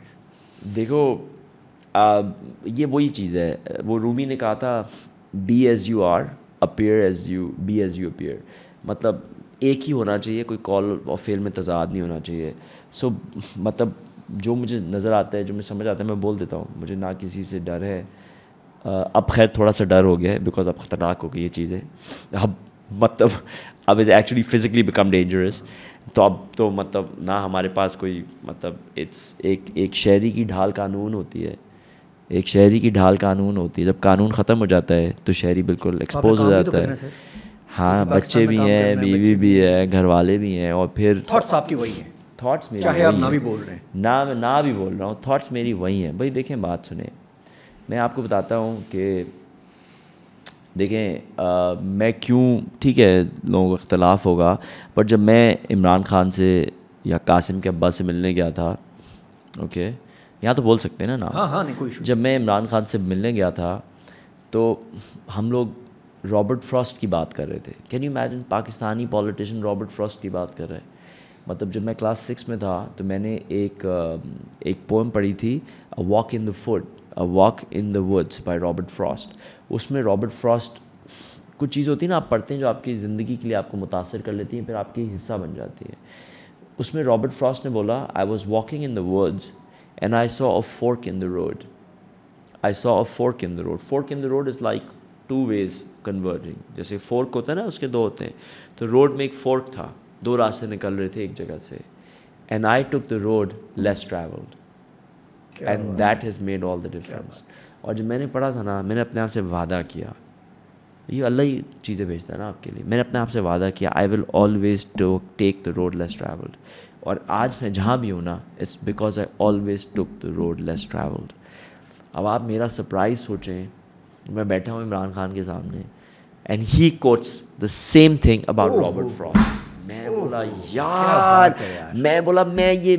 देखो आ, ये वही चीज़ है वो रूमी ने कहा था be as you are appear as you be as you appear मतलब एक ही होना चाहिए कोई कॉल और फेल में तजाद नहीं होना चाहिए सो मतलब जो मुझे नज़र आता है जो मुझे समझ आता है मैं बोल देता हूँ मुझे ना किसी से डर है अब खैर थोड़ा सा डर हो गया है बिकॉज अब ख़तरनाक हो गई ये चीज़ें अब मतलब अब is actually physically become dangerous तो अब तो मतलब ना हमारे पास कोई मतलब इट्स एक एक शहरी की ढाल कानून होती है एक शहरी की ढाल कानून होती है जब कानून ख़त्म हो जाता है तो शहरी बिल्कुल एक्सपोज हो तो जाता है हाँ बच्चे भी हैं बीवी भी है घर वाले भी हैं और फिर आपकी वही हैं थाट्स मेरी ना भी बोल रहे हैं ना मैं ना भी बोल रहा हूँ थाट्स मेरी वही हैं भाई देखें बात सुने मैं आपको बताता हूँ कि देखें मैं क्यों ठीक है लोगों का इख्तलाफ होगा पर जब मैं इमरान खान से या कासिम के अब्बा से मिलने गया था ओके यहाँ तो बोल सकते हैं ना ना हाँ हाँ नहीं कोई जब मैं इमरान खान से मिलने गया था तो हम लोग रॉबर्ट फ्रॉस्ट की बात कर रहे थे can you imagine Pakistani politician Robert Frost की बात कर रहे हैं मतलब जब मैं क्लास सिक्स में था तो मैंने एक एक पोम पढ़ी थी walk in the foot walk in the woods by Robert Frost उसमें रॉबर्ट फ्रॉस्ट कुछ चीज़ होती है ना आप पढ़ते हैं जो आपकी ज़िंदगी के लिए आपको मुतासर कर लेती हैं फिर आपकी हिस्सा बन जाती है उसमें रॉबर्ट फ्रॉस्ट ने बोला I was walking in the words and I saw a fork in the road I saw a fork in the road fork in the road is like two ways converging जैसे fork होता है ना उसके दो होते हैं तो road में एक फोर्क था दो रास्ते निकल रहे थे एक जगह से and I took the road less travelled and that has made all the difference और जब मैंने पढ़ा था ना मैंने अपने आप से वादा किया ये अल्लाह ही चीज़ें भेजता है ना आपके लिए मैंने अपने आप से वादा किया I will always to take the road less travelled और आज मैं जहाँ भी हूँ ना it's because I always took the road less travelled अब आप मेरा सरप्राइज सोचें मैं बैठा हूँ इमरान खान के सामने and he quotes the same thing about Robert Frost मैं बोला यार मैं बोला मैं ये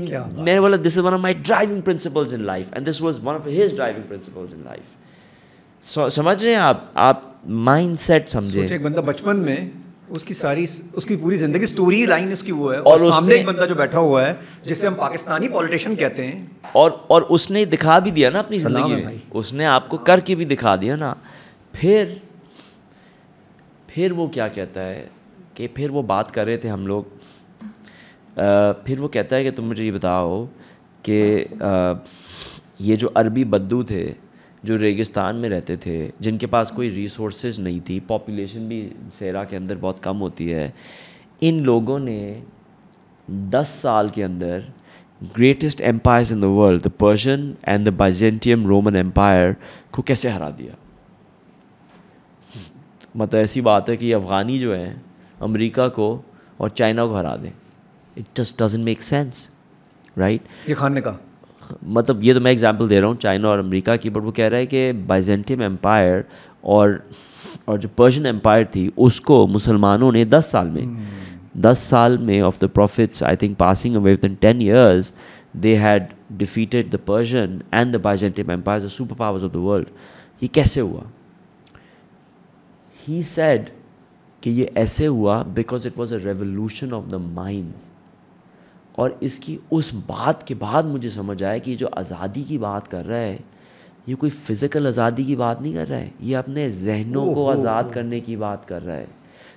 मैं बोला this is one of my driving principles in life and this was one of his driving principles in life समझ रहे हैं आप आप माइंडसेट समझे एक बंदा बचपन में उसकी सारी उसकी पूरी जिंदगी स्टोरी लाइन उसकी वो है और, और सामने एक बंदा जो बैठा हुआ है जिसे हम पाकिस्तानी पॉलिटिशियन कहते हैं और और उसने दिखा भी दिया ना अपनी जिंदगी में उसने आपको करके भी दिखा दिया ना फिर फिर वो क्या कहता है के फिर वो बात कर रहे थे हम लोग फिर वो कहता है कि तुम मुझे ये बताओ कि ये जो अरबी बद्दू थे जो रेगिस्तान में रहते थे जिनके पास कोई रिसोर्सेज नहीं थी पॉपुलेशन भी सेरा के अंदर बहुत कम होती है इन लोगों ने दस साल के अंदर greatest empires in the world the Persian and the Byzantium Roman empire को कैसे हरा दिया मतलब ऐसी बात है कि अफ़गानी जो हैं अमेरिका को और चाइना को हरा दें it just doesn't make sense right ये खान ने कहा मतलब ये तो मैं एग्जांपल दे रहा हूँ चाइना और अमेरिका की बट वो कह रहा है कि बाइजेंटियम एम्पायर और और जो पर्शियन एम्पायर थी उसको मुसलमानों ने दस साल में hmm. दस साल में of the prophets I think passing away within ten years they had defeated the Persian and the Byzantium empire super powers of the world ये कैसे हुआ ही सेड कि ये ऐसे हुआ because it was a revolution of the mind और इसकी उस बात के बाद मुझे समझ आया कि जो आज़ादी की बात कर रहा है ये कोई फ़िज़िकल आज़ादी की बात नहीं कर रहा है ये अपने जहनों को आज़ाद करने की बात कर रहा है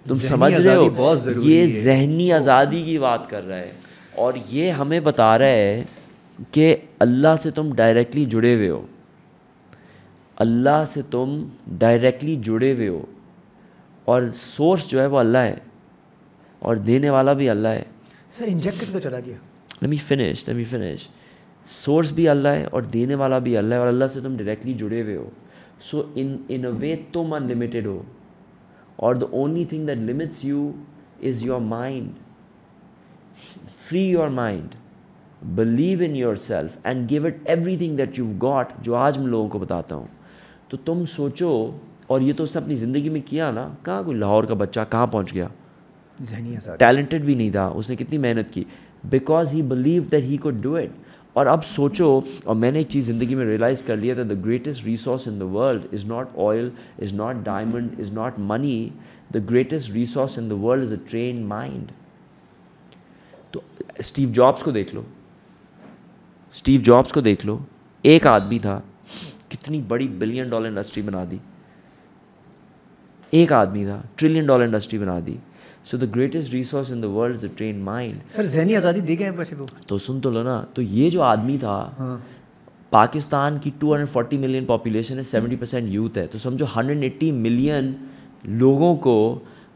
तुम समझ रहे हो ये जहनी आज़ादी की बात कर रहा है और ये हमें बता रहा है कि अल्लाह से तुम डायरेक्टली जुड़े हुए हो अल्लाह से तुम डायरेक्टली जुड़े हुए हो और सोर्स जो है वो अल्लाह है और देने वाला भी अल्लाह है सर इंजेक्ट तो चला गया let me finish let me finish source भी अल्लाह है और देने वाला भी अल्लाह है और अल्लाह से तुम डायरेक्टली जुड़े हुए हो सो इन इन अ वे तुम अनलिमिटेड हो और the only thing that limits you is your mind free your mind believe in yourself and give it everything that you got जो आज मैं लोगों को बताता हूँ तो तुम सोचो और ये तो उसने अपनी ज़िंदगी में किया ना कहाँ कोई लाहौर का बच्चा कहाँ पहुँच गया टैलेंटेड भी नहीं था उसने कितनी मेहनत की because he believe that he could do it और अब सोचो और मैंने एक चीज़ ज़िंदगी में रियलाइज़ कर लिया था the greatest resource in the world is not oil is not diamond is not money the greatest resource in the world is a train mind तो स्टीव जॉब्स को देख लो स्टीव जॉब्स को देख लो एक आदमी था कितनी बड़ी बिलियन डॉलर इंडस्ट्री बना दी एक आदमी था ट्रिलियन डॉलर इंडस्ट्री बना दी so the greatest resource in the world is train mind सर जहनी आज़ादी दे गए वैसे वो तो सुन तो लो ना तो ये जो आदमी था हाँ। पाकिस्तान की 240 मिलियन पॉपुलेशन है 70 परसेंट यूथ है तो समझो 180 मिलियन लोगों को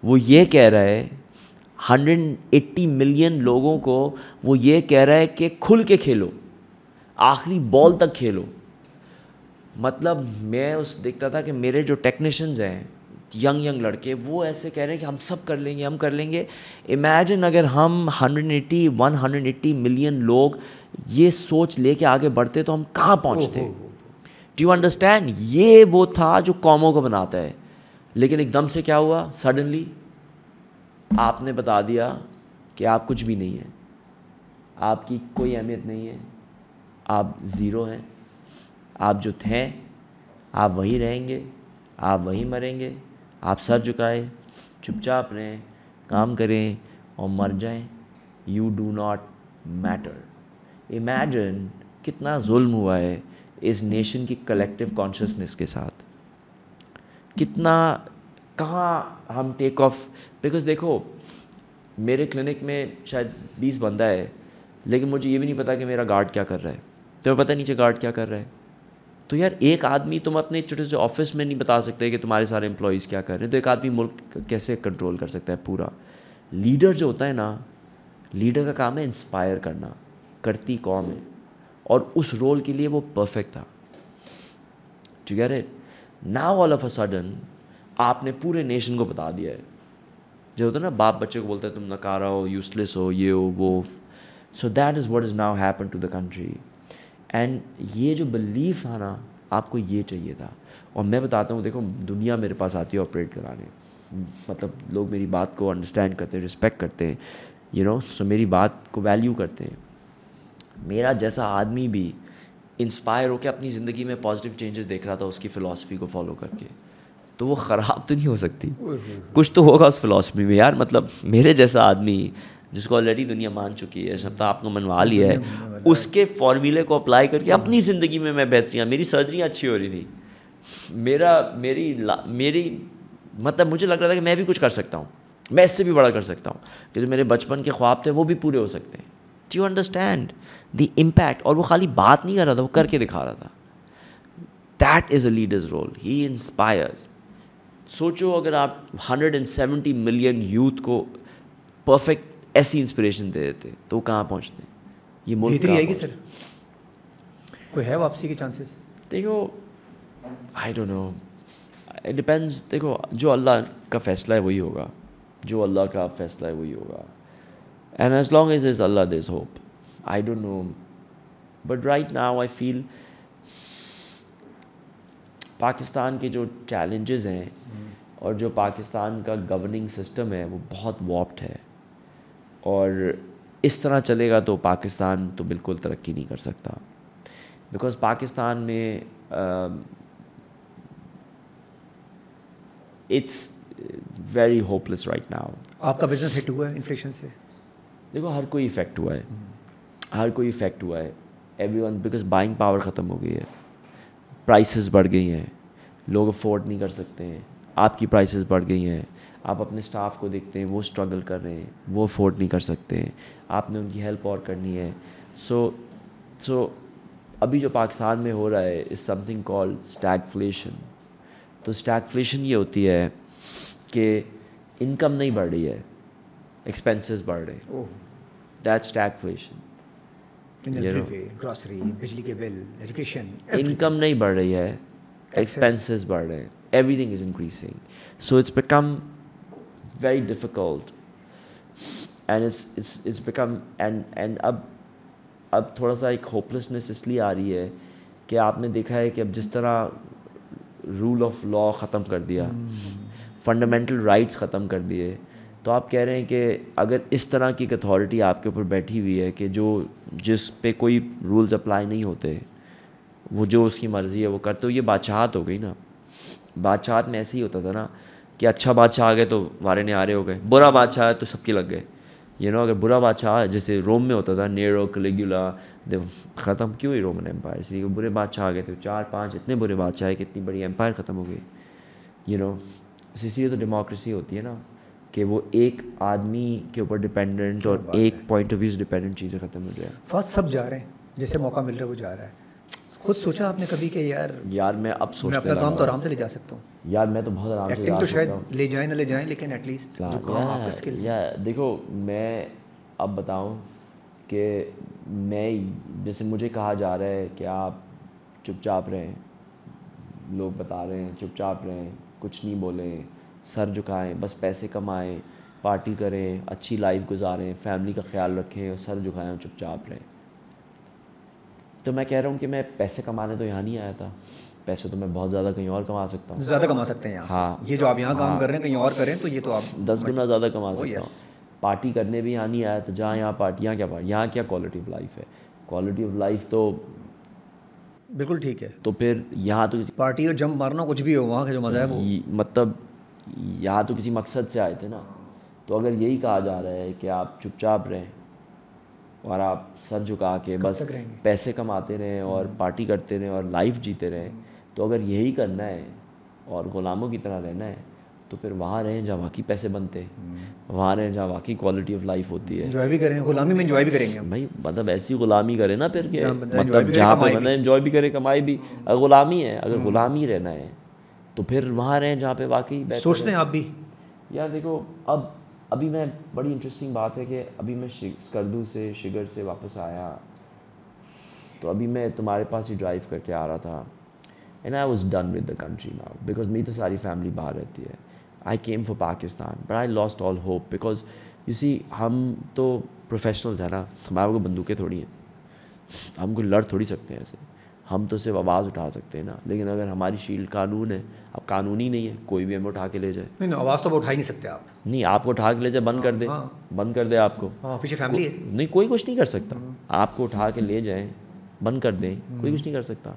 वो ये कह रहा है 180 मिलियन लोगों को वो ये कह रहा है कि खुल के खेलो आखिरी बॉल तक खेलो मतलब मैं उस देखता था कि मेरे जो टेक्नीशियंस हैं यंग यंग लड़के वो ऐसे कह रहे हैं कि हम सब कर लेंगे हम कर लेंगे इमेजिन अगर हम 180 180 मिलियन लोग ये सोच लेके आगे बढ़ते तो हम कहाँ पहुँचते डू यू अंडरस्टैंड ये वो था जो कॉमों को बनाता है लेकिन एकदम से क्या हुआ सडनली आपने बता दिया कि आप कुछ भी नहीं हैं आपकी कोई अहमियत नहीं है आप ज़ीरो हैं आप जो थे आप वहीं रहेंगे आप वहीं मरेंगे आप सर झुकाए चुपचाप रहें काम करें और मर जाएं you do not matter imagine कितना जुल्म हुआ है इस नेशन की कलेक्टिव कॉन्शसनेस के साथ कितना कहाँ हम टेक ऑफ बिकॉज देखो मेरे क्लिनिक में शायद बीस बंदा है लेकिन मुझे ये भी नहीं पता कि मेरा गार्ड क्या कर रहा है तुम्हें तो पता नीचे गार्ड क्या कर रहा है तो यार एक आदमी तुम अपने छोटे से ऑफिस में नहीं बता सकते कि तुम्हारे सारे एम्प्लॉयज़ क्या कर रहे हैं तो एक आदमी मुल्क कैसे कंट्रोल कर सकता है पूरा लीडर जो होता है ना लीडर का काम है इंस्पायर करना करती कौम है और उस रोल के लिए वो परफेक्ट था ठीक है right now all of a sudden आपने पूरे नेशन को बता दिया है जो होता है ना बाप बच्चे को बोलता है तुम नकारा हो यूजलेस हो ये हो वो so that is what is now happen to the country and ये जो बिलीफ था ना आपको ये चाहिए था और मैं बताता हूँ देखो दुनिया मेरे पास आती है ऑपरेट कराने मतलब लोग मेरी बात को अंडरस्टैंड करते हैं रिस्पेक्ट करते हैं यू नो सो मेरी बात को वैल्यू करते हैं मेरा जैसा आदमी भी इंस्पायर होकर अपनी ज़िंदगी में पॉजिटिव चेंजेस देख रहा था उसकी फ़िलासफ़ी को फॉलो करके तो वो ख़राब तो नहीं हो सकती हम्म, हम्म, हम्म। कुछ तो होगा उस फिलासफी में यार मतलब मेरे जैसा आदमी जिसको ऑलरेडी दुनिया मान चुकी है सप्ताह तो आपको मनवा हाँ, लिया है उसके फॉर्मूले को अप्लाई करके हाँ। अपनी ज़िंदगी में मैं बेहतरियाँ मेरी सर्जरियाँ अच्छी हो रही थी मेरा मेरी मेरी मतलब मुझे लग रहा था कि मैं भी कुछ कर सकता हूँ मैं इससे भी बड़ा कर सकता हूँ कि जो मेरे बचपन के ख्वाब थे वो भी पूरे हो सकते हैं do you understand the impact और वो खाली बात नहीं कर रहा था वो करके दिखा रहा था that is a leader's role he inspires सोचो अगर आप 170 मिलियन यूथ को परफेक्ट ऐसी इंस्पिरेशन दे देते तो वो कहाँ पहुँचते ये मुल्क आएगी सर कोई है वापसी के चांसेस देखो I don't know it depends देखो जो अल्लाह का फ़ैसला है वही होगा जो अल्लाह का फ़ैसला है वही होगा and as long as is Allah this hope I don't know but right now I feel Pakistan के जो चैलेंजेस हैं हम्म। और जो पाकिस्तान का गवर्निंग सिस्टम है वो बहुत वॉप्ड है और इस तरह चलेगा तो पाकिस्तान तो बिल्कुल तरक्की नहीं कर सकता बिकॉज़ पाकिस्तान में it's very hopeless right now आपका बिजनेस हिट हुआ है इन्फ्लेशन से देखो हर कोई इफेक्ट हुआ है हम्म। हर कोई इफेक्ट हुआ है everyone because buying power ख़त्म हो गई है प्राइसेस बढ़ गई हैं लोग अफोर्ड नहीं कर सकते हैं आपकी प्राइसेस बढ़ गई हैं आप अपने स्टाफ को देखते हैं वो स्ट्रगल कर रहे हैं वो अफोर्ड नहीं कर सकते हैं आपने उनकी हेल्प और करनी है सो so, सो so, अभी जो पाकिस्तान में हो रहा है इज़ समथिंग कॉल्ड स्टैगफ्लेशन तो स्टैगफ्लेशन ये होती है कि इनकम नहीं बढ़ रही है एक्सपेंसेस बढ़ रहे दैट्स स्टैगफ्लेशन ग्रॉसरी बिजली के बिल एजुकेशन इनकम नहीं बढ़ रही है बढ़ रहे हैं everything is increasing so it's become very difficult and it's it's it's become and and अब अब थोड़ा सा एक होपलेसनेस इसलिए आ रही है कि आपने देखा है कि अब जिस तरह रूल ऑफ लॉ ख़त्म कर दिया फंडामेंटल राइट्स ख़त्म कर दिए तो आप कह रहे हैं कि अगर इस तरह की एक अथॉरिटी आपके ऊपर बैठी हुई है कि जो जिस पे कोई रूल्स अप्लाई नहीं होते वो जो उसकी मर्ज़ी है वो करते हो ये बादशाहत हो गई ना बादशाहत में ऐसे ही होता था ना कि अच्छा बादशाह आ गए तो वारे ने आ रहे हो गए बुरा बादशाह आया तो सबके लग गए यू नो अगर बुरा बादशाह जैसे रोम में होता था नेरो कलेगुला ख़त्म क्यों हुई रोमन एम्पायर इसलिए बुरे बादशाह आ गए थे चार पाँच इतने बुरे बादशाह आए कि इतनी बड़ी एम्पायर ख़त्म हो गई यू नो इसीलिए तो डेमोक्रेसी होती है ना कि वो एक आदमी के ऊपर डिपेंडेंट और एक पॉइंट ऑफ व्यू डिपेंडेंट चीज़ें ख़त्म हो जाए फर्स्ट सब जा रहे हैं जैसे मौका मिल रहा है वो जा रहा है खुद सोचा आपने कभी कि यार यार मैं अब सोच मैं अपना काम तो आराम से ले जा सकता हूँ यार मैं तो बहुत आराम से तो शायद ले जाए ना ले जाए लेकिन एटलीस्ट जो काम आपका देखो मैं अब बताऊँ कि मैं जैसे मुझे कहा जा रहा है कि आप चुपचाप रहें लोग बता रहे हैं चुपचाप रहें कुछ नहीं बोलें सर झुकाएं बस पैसे कमाएं पार्टी करें अच्छी लाइफ गुजारें फैमिली का ख्याल रखें और सर झुकाएं चुपचाप रहें तो मैं कह रहा हूँ कि मैं पैसे कमाने तो यहाँ नहीं आया था पैसे तो मैं बहुत ज़्यादा कहीं और कमा सकता हूँ ज़्यादा कमा सकते हैं यहाँ हाँ ये जो आप यहाँ काम हाँ। कर रहे हैं कहीं और करें तो ये तो आप दस गुना ज़्यादा कमा oh, सकते हैं पार्टी करने भी यहाँ नहीं आया तो जहाँ यहाँ पार्टी यहाँ क्या पार्टी यहाँ क्या क्वालिटी ऑफ लाइफ है क्वालिटी ऑफ लाइफ तो बिल्कुल ठीक है तो फिर यहाँ तो पार्टी और जंप मारना कुछ भी हो वहाँ का जो मज़ा है वो मतलब यहाँ तो किसी मकसद से आए थे ना तो अगर यही कहा जा रहा है कि आप चुपचाप रहें और आप सर झुका के बस पैसे कमाते रहें और हम्म। पार्टी करते रहें और लाइफ जीते रहें तो अगर यही करना है और ग़ुलामों की तरह रहना है तो फिर वहाँ रहें जहाँ वाकई पैसे बनते हैं हम्म। वहाँ रहें जहाँ वाकई क्वालिटी ऑफ लाइफ होती है भी करें गुलामी में भी करेंगे भाई मतलब ऐसी गुलामी करें ना फिर के मतलब जहाँ पर बना इन्जॉय भी करें कमाई भी अगर गुलामी है अगर हम्म। गुलामी रहना है तो फिर वहाँ रहें जहाँ पे वाकई सोचते हैं आप भी यार देखो अब अभी मैं बड़ी इंटरेस्टिंग बात है कि अभी मैं स्कर्दू से शिगर से वापस आया तो अभी मैं तुम्हारे पास ही ड्राइव करके आ रहा था and I was done with the country now because मेरी तो सारी फैमिली बाहर रहती है I came for Pakistan but I lost all hope because you see हम तो प्रोफेशनल्स हैं ना हमारे को बंदूकें थोड़ी हैं हमको लड़ थोड़ी सकते हैं ऐसे हम तो सिर्फ आवाज़ उठा सकते हैं ना लेकिन अगर हमारी शील्ड कानून है अब कानूनी नहीं है कोई भी हमें उठा के ले जाए नहीं नहीं आवाज़ तो उठा ही नहीं सकते आप नहीं आपको उठा के ले जाए बंद कर दे हाँ, हाँ। बंद कर दे आपको हाँ, पीछे फैमिली है नहीं कोई कुछ नहीं कर सकता हम्म। आपको उठा के ले जाए बंद कर दें हम्म। कोई कुछ नहीं कर सकता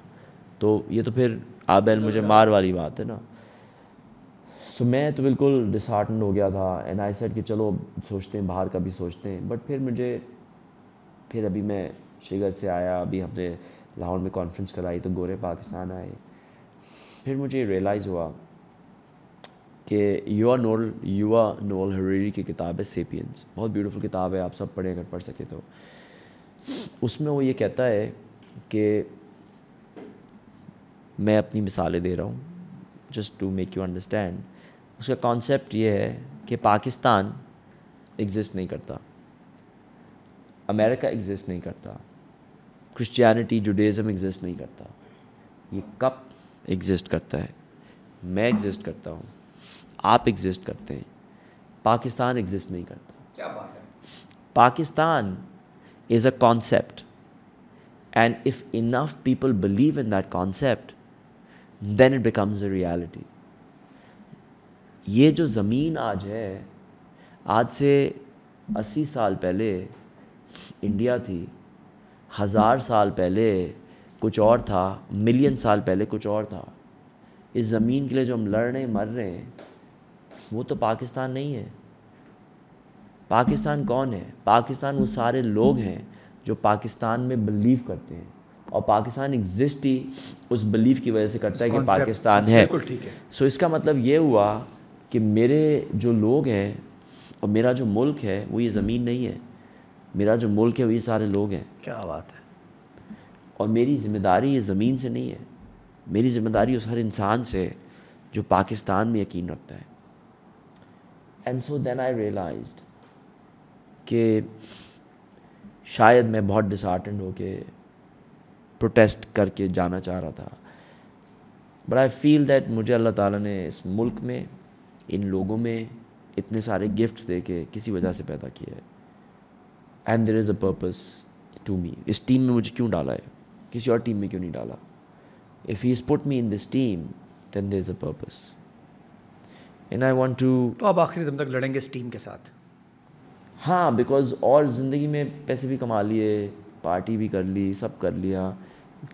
तो ये तो फिर आबैल मुझे मार वाली बात है ना सो so, मैं तो बिल्कुल डिसहार्टन हो गया था एंड आई सेड कि चलो सोचते हैं बाहर का भी सोचते हैं बट फिर मुझे फिर अभी मैं शिगर से आया अभी हमने लाहौर में कॉन्फ्रेंस कराई तो गोरे पाकिस्तान आए फिर मुझे रियलाइज़ हुआ कि युवा नोल युवा नोल हरीरी की किताब है सेपियंस बहुत ब्यूटीफुल किताब है आप सब पढ़ें अगर पढ़ सके तो उसमें वो ये कहता है कि मैं अपनी मिसालें दे रहा हूँ just to make you understand उसका कॉन्सेप्ट ये है कि पाकिस्तान एग्जिस्ट नहीं करता अमेरिका एग्जिस्ट नहीं करता क्रिश्चियनिटी जुडेज़म एग्जिस्ट नहीं करता ये कब एग्जिस्ट करता है मैं एग्जिस्ट करता हूँ आप एग्जिस्ट करते हैं पाकिस्तान एग्जिस्ट नहीं करता क्या बात है Pakistan is a concept and if enough people believe in that concept then it becomes a reality ये जो ज़मीन आज है आज से अस्सी साल पहले इंडिया थी हज़ार साल पहले कुछ और था मिलियन साल पहले कुछ और था इस ज़मीन के लिए जो हम लड़ रहे हैं मर रहे हैं वो तो पाकिस्तान नहीं है पाकिस्तान कौन है पाकिस्तान वो सारे लोग हैं जो पाकिस्तान में बिलीव करते हैं और पाकिस्तान एग्जिस्ट ही उस बिलीव की वजह से करता है कि पाकिस्तान है ठीक है सो इसका मतलब ये हुआ कि मेरे जो लोग हैं और मेरा जो मुल्क है वो ये ज़मीन नहीं है मेरा जो मुल्क है वही सारे लोग हैं क्या बात है और मेरी जिम्मेदारी ये ज़मीन से नहीं है मेरी जिम्मेदारी उस हर इंसान से जो पाकिस्तान में यकीन रखता है and so then I realise कि शायद मैं बहुत डिसहार्टेंड होके प्रोटेस्ट करके जाना चाह रहा था बट आई फील दैट मुझे अल्लाह ताला ने इस मुल्क में इन लोगों में इतने सारे गिफ्ट्स दे के किसी वजह से पैदा किया है and there is a purpose to me इस टीम में मुझे क्यों डाला है किसी और टीम में क्यों नहीं डाला if he is put me in this team then there is a purpose and I want to तो आप आखिरी दम तक लड़ेंगे इस टीम के साथ हाँ बिकॉज और ज़िंदगी में पैसे भी कमा लिए पार्टी भी कर ली सब कर लिया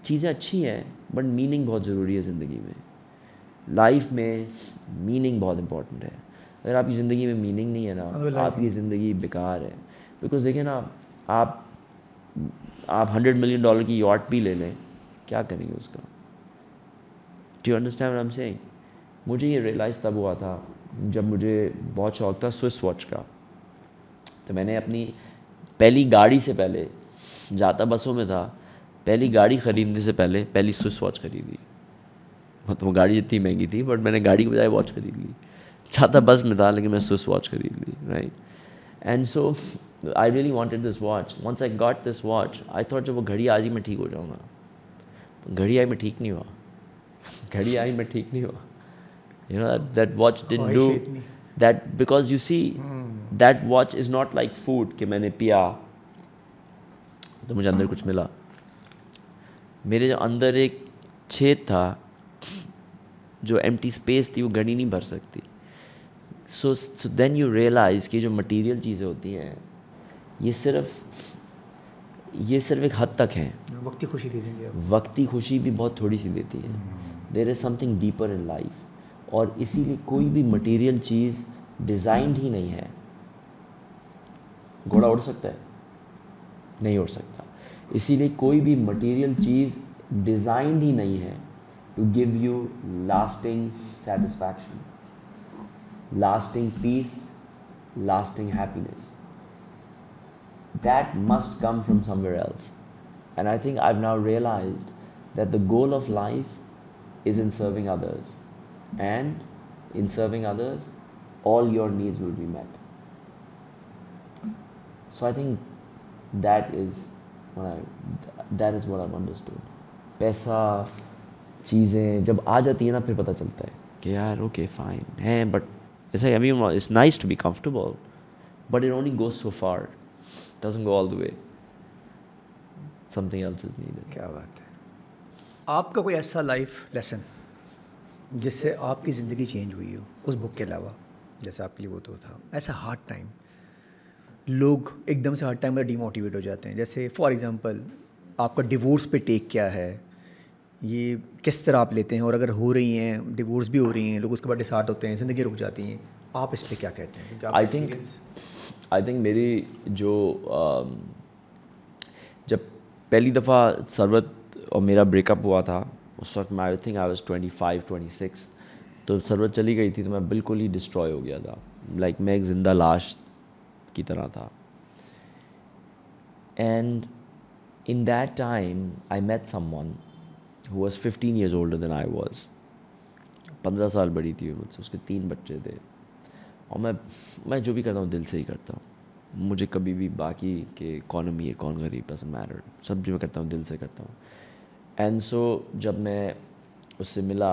चीज़ें अच्छी हैं बट मीनिंग बहुत ज़रूरी है ज़िंदगी में लाइफ में मीनिंग बहुत इंपॉर्टेंट है अगर आपकी ज़िंदगी में मीनिंग नहीं है ना हाँ, तो आपकी ज़िंदगी बेकार है बिकॉज देखिए ना आप आप हंड्रेड मिलियन डॉलर की यॉट भी ले लें क्या करेंगे उसका do understand I am saying मुझे ये रियलाइज़ तब हुआ था जब मुझे बहुत शौक था स्विस वॉच का तो मैंने अपनी पहली गाड़ी से पहले जाता बसों में था पहली गाड़ी ख़रीदने से पहले पहली स्विस वॉच खरीदी मतलब वो गाड़ी जितनी महंगी थी बट मैंने गाड़ी के बजाय वॉच खरीद ली जाता बस में था लेकिन मैं स्विस वॉच खरीद ली right and so I really wanted this watch once I got this watch I thought जब वो घड़ी आज ही मैं ठीक हो जाऊँगा घड़ी आई में ठीक नहीं हुआ [laughs] घड़ी आई में ठीक नहीं हुआ you know that watch didn't do that because you see that watch is not like food कि मैंने पिया तो मुझे अंदर कुछ मिला मेरे जो अंदर एक छेद था जो एम स्पेस थी वो घड़ी नहीं भर सकती सो देन यू रियलाइज़ कि जो मटीरियल चीज़ें होती हैं ये सिर्फ ये सिर्फ एक हद तक है वक्ती खुशी दे देंगे वक्ती खुशी भी बहुत थोड़ी सी देती है there is something deeper in life और इसीलिए कोई भी मटेरियल चीज़ डिज़ाइंड ही नहीं है घोड़ा उड़ सकता है नहीं उड़ सकता इसीलिए कोई भी मटेरियल चीज़ डिज़ाइंड ही नहीं है to give you lasting satisfaction lasting peace lasting happiness that must come from somewhere else. And I think I've now realized that the goal of life is in serving others. And in serving others, all your needs will be met. So I think that is what I, that is what I've understood. पैसा चीज़ें जब आ जाती है ना फिर पता चलता है कि यार ओके फाइन है but it's I mean it's nice to be comfortable but it doesn't go all the way something else is needed क्या बात है आपका कोई ऐसा लाइफ लेसन जिससे आपकी ज़िंदगी चेंज हुई हो उस बुक के अलावा जैसे आपके लिए वो तो था ऐसा हार्ड टाइम लोग एकदम से हार्ड टाइम पर डिमोटिवेट हो जाते हैं जैसे फॉर एग्ज़ाम्पल आपका डिवोर्स पे टेक क्या है ये किस तरह आप लेते हैं और अगर हो रही हैं डिवोर्स भी हो रही हैं लोग उसके बाद डिसार्ट होते हैं ज़िंदगी रुक जाती हैं आप इस पर क्या कहते हैं आई थिंक आई थिंक मेरी जो um, जब पहली दफ़ा सरवत और मेरा ब्रेकअप हुआ था उस वक्त मैं I think I was twenty five twenty six तो सरवत चली गई थी तो मैं बिल्कुल ही डिस्ट्रॉय हो गया था लाइक like, मैं एक ज़िंदा लाश की तरह था and in that time I met one who was fifteen years older than I was पंद्रह साल बड़ी थी मुझसे उसके तीन बच्चे थे और मैं मैं जो भी करता हूँ दिल से ही करता हूँ मुझे कभी भी बाकी के कौन अमीर कौन गरीब पसंद मैटर सब जो मैं करता हूँ दिल से करता हूँ एंड सो जब मैं उससे मिला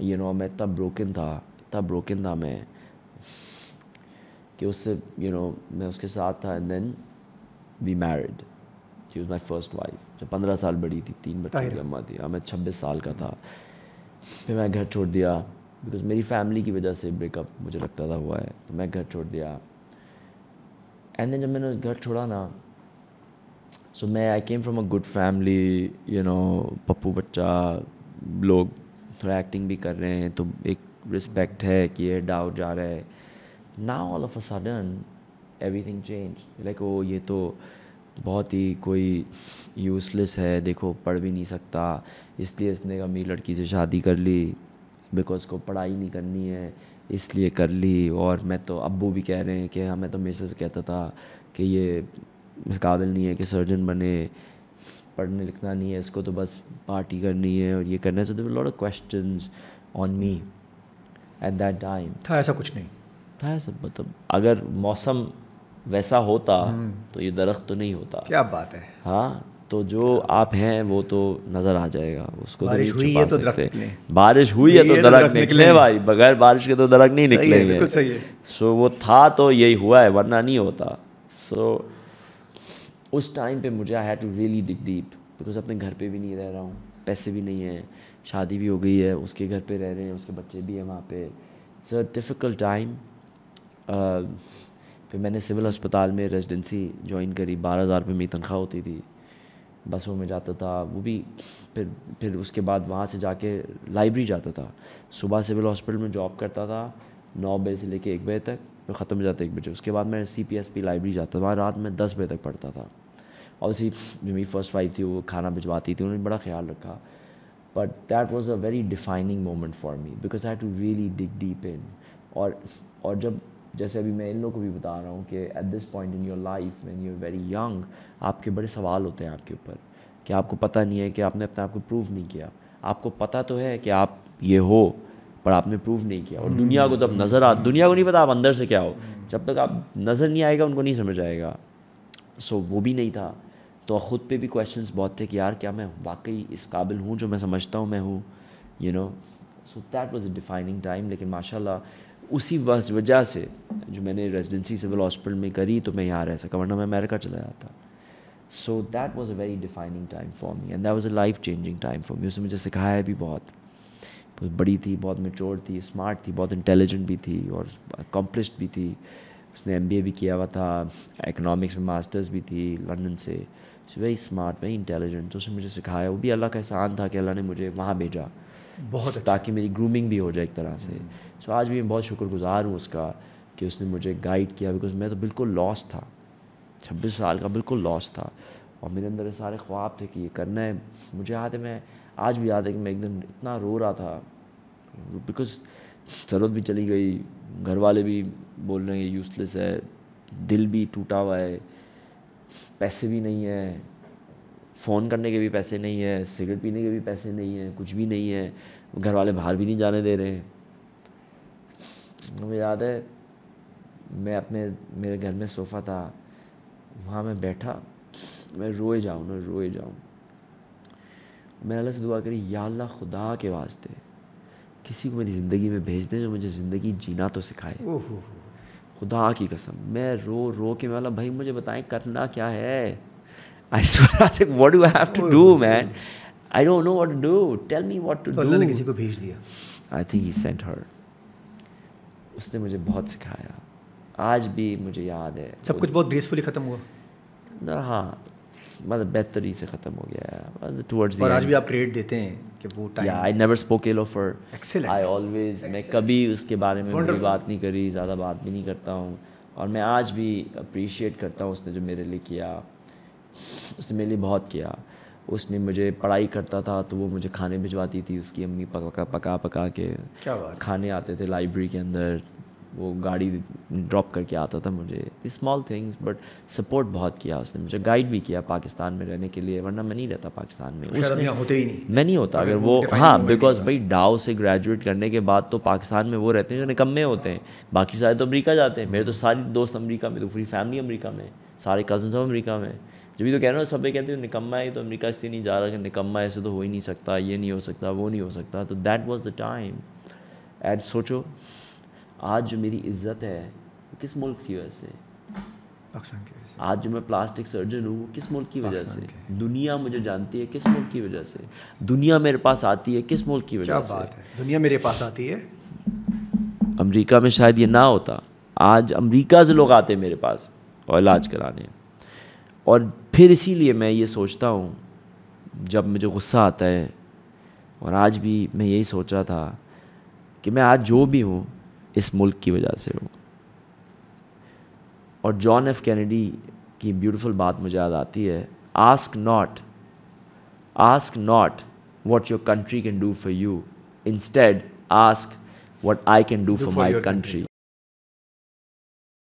यू you नो know, मैं इतना ब्रोकन था इतना ब्रोकन था मैं कि उससे यू नो मैं उसके साथ था and then we married she was my first wife जब पंद्रह साल बड़ी थी तीन बच्चों की अम्मा थी मैं छब्बीस साल का था फिर मैं घर छोड़ दिया बिकॉज मेरी फैमिली की वजह से ब्रेकअप मुझे लगता था हुआ है तो मैं घर छोड़ दिया एंड देन जब मैंने घर छोड़ा ना सो मैं I came from a good family you know पप्पू बच्चा लोग थोड़ा एक्टिंग भी कर रहे हैं तो एक रिस्पेक्ट है कि ये डाउट जा रहा है now all of a sudden everything change like oh ये तो बहुत ही कोई यूज़लेस है देखो पढ़ भी नहीं सकता इसलिए इसने अमीर लड़की से शादी कर ली बिकॉज को पढ़ाई नहीं करनी है इसलिए कर ली और मैं तो अबू भी कह रहे हैं कि हाँ मैं तो मेरे से कहता था कि ये इस काबिल नहीं है कि सर्जन बने पढ़ने लिखना नहीं है इसको तो बस पार्टी करनी है और ये करना है lot of question on me at that time था ऐसा कुछ नहीं था ऐसा मतलब अगर मौसम वैसा होता हम्म। तो ये दरख्त तो नहीं होता क्या बात है हाँ तो जो हाँ। आप हैं वो तो नज़र आ जाएगा उसको तो बारिश तो हुई है तो दरख्त निकले बारिश हुई है तो, तो दरख्त निकले भाई बगैर बारिश के तो दरक नहीं है सो वो था तो यही हुआ है वरना नहीं होता सो उस टाइम पे मुझे I had to really dig deep because अपने घर पे भी नहीं रह रहा हूँ पैसे भी नहीं हैं शादी भी हो गई है उसके घर पे रह रहे हैं उसके बच्चे भी हैं वहाँ पे इट्स अ डिफ़िकल्ट टाइम फिर मैंने सिविल अस्पताल में रेजिडेंसी ज्वाइन करी बारह हज़ार रुपये मेरी तनख्वाह होती थी बसों में जाता था वो भी फिर फिर उसके बाद वहाँ से जाके लाइब्रेरी जाता था सुबह सिविल हॉस्पिटल में जॉब करता था नौ बजे से लेके एक बजे तक फिर ख़त्म हो जाता एक बजे उसके बाद मैं C P S P library जाता था वहाँ रात में दस बजे तक पढ़ता था और उसी मेरी फर्स्ट वाइफ थी वो खाना भिजवाती थी उन्होंने बड़ा ख्याल रखा but that was a very defining moment for me because I to really dig deep in और और जब जैसे अभी मैं इन लोगों को भी बता रहा हूँ कि at this point in your life when you are very young आपके बड़े सवाल होते हैं आपके ऊपर कि आपको पता नहीं है कि आपने अपने आप को प्रूव नहीं किया आपको पता तो है कि आप ये हो पर आपने प्रूव नहीं किया और दुनिया को तो अब नज़र आ दुनिया को नहीं पता आप अंदर से क्या हो जब तक आप नज़र नहीं आएगा उनको नहीं समझ आएगा सो वो भी नहीं था तो ख़ुद पे भी क्वेश्चंस बहुत थे कि यार क्या मैं वाकई इस काबिल हूँ जो मैं समझता हूँ मैं हूँ you know so that was a defining time लेकिन माशाल्लाह उसी वजह से जो मैंने रेजिडेंसी सिविल हॉस्पिटल में करी तो मैं यहाँ रह सका वरना मैं अमेरिका चला जाता so that was a very defining time for me and that was a life changing time for me उसने मुझे सिखाया भी बहुत बड़ी थी बहुत मेच्योर थी स्मार्ट थी बहुत इंटेलिजेंट भी थी और अकम्पलिश भी थी उसने एम भी किया हुआ था इकनॉमिक्स में मास्टर्स भी थी लंदन से वेरी स्मार्ट वेरी इंटेलिजेंट तो उसने मुझे सिखाया वो भी अल्लाह का एहसान था कि अल्लाह ने मुझे वहाँ भेजा बहुत अच्छा। ताकि मेरी ग्रूमिंग भी हो जाए एक तरह से hmm. सो तो आज भी मैं बहुत शुक्रगुजार हूँ उसका कि उसने मुझे गाइड किया बिकॉज मैं तो बिल्कुल लॉस था छब्बीस साल का बिल्कुल लॉस था और मेरे अंदर सारे ख्वाब थे कि ये करना है मुझे याद है मैं आज भी याद है कि मैं एकदम इतना रो रहा था बिकॉज जरूरत भी चली गई घर वाले भी बोल रहे हैं यूज़लेस है दिल भी टूटा हुआ है पैसे भी नहीं है फ़ोन करने के भी पैसे नहीं है सिगरेट पीने के भी पैसे नहीं है कुछ भी नहीं है घर वाले बाहर भी नहीं जाने दे रहे हैं मुझे याद है मैं अपने मेरे घर में सोफ़ा था वहाँ मैं बैठा मैं रोए जाऊँ ना रोए जाऊँ मैं अल्लाह से दुआ करी या अल्लाह खुदा के वास्ते किसी को मेरी ज़िंदगी में भेज दें जो मुझे ज़िंदगी जीना तो सिखाए खुदा की कसम मैं रो रो के मैं भाई मुझे बताएं करना क्या है I swear what do I have to do man I don't know what do tell me what to do ने किसी को भेज दिया I think he sent hurt उसने मुझे बहुत सिखाया आज भी मुझे याद है सब कुछ बहुत ग्रेसफुली ख़त्म हुआ ना हाँ मतलब बेहतरी से ख़त्म हो गया है टूवर्ड्स मतलब और आज भी आप क्रेडिट देते हैं कि वो time I never spoke for of I always मैं कभी उसके बारे में कोई बात नहीं करी ज़्यादा बात भी नहीं करता हूँ और मैं आज भी अप्रिशिएट करता हूँ उसने जो मेरे लिए किया उसने मेरे लिए बहुत किया उसने मुझे पढ़ाई करता था तो वो मुझे खाने भिजवाती थी उसकी अम्मी पका पका पका के खाने आते थे लाइब्रेरी के अंदर वो गाड़ी ड्रॉप करके आता था मुझे स्मॉल थिंग्स बट सपोर्ट बहुत किया उसने मुझे गाइड भी किया पाकिस्तान में रहने के लिए वरना मैं नहीं रहता पाकिस्तान में उसने होते ही नहीं मैं नहीं होता अगर वो हाँ बिकॉज भाई डाओ से ग्रेजुएट करने के बाद तो पाकिस्तान में वो रहते हैं जो निकम्मे होते हैं बाकी सारे तो अमरीका जाते हैं मेरे तो सारे दोस्त अमरीका में तो पूरी फैमिली अमरीका में सारे कज़न सब अमरीका में जब भी तो कह रहे हो सब कहते हो निकम्मा है तो अमरीका इसलिए नहीं जा रहा कि निकम्मा ऐसे तो हो ही नहीं सकता ये नहीं हो सकता वो नहीं हो सकता तो that was the time and सोचो आज जो मेरी इज्जत है किस मुल्क की वजह से पाकिस्तान की वजह से आज जो मैं प्लास्टिक सर्जन हूँ वो किस मुल्क की वजह से दुनिया मुझे जानती है किस मुल्क की वजह से दुनिया मेरे पास आती है किस मुल्क की वजह से बात है दुनिया मेरे पास आती है अमरीका में शायद ये ना होता आज अमरीका से लोग आते हैं मेरे पास और इलाज कराने और फिर इसीलिए मैं ये सोचता हूँ जब मुझे गुस्सा आता है और आज भी मैं यही सोच रहा था कि मैं आज जो भी हूँ इस मुल्क की वजह से हूँ और जॉन एफ कैनेडी की ब्यूटीफुल बात मुझे याद आती है ask not ask not what your country can do for you instead ask what I can do for my country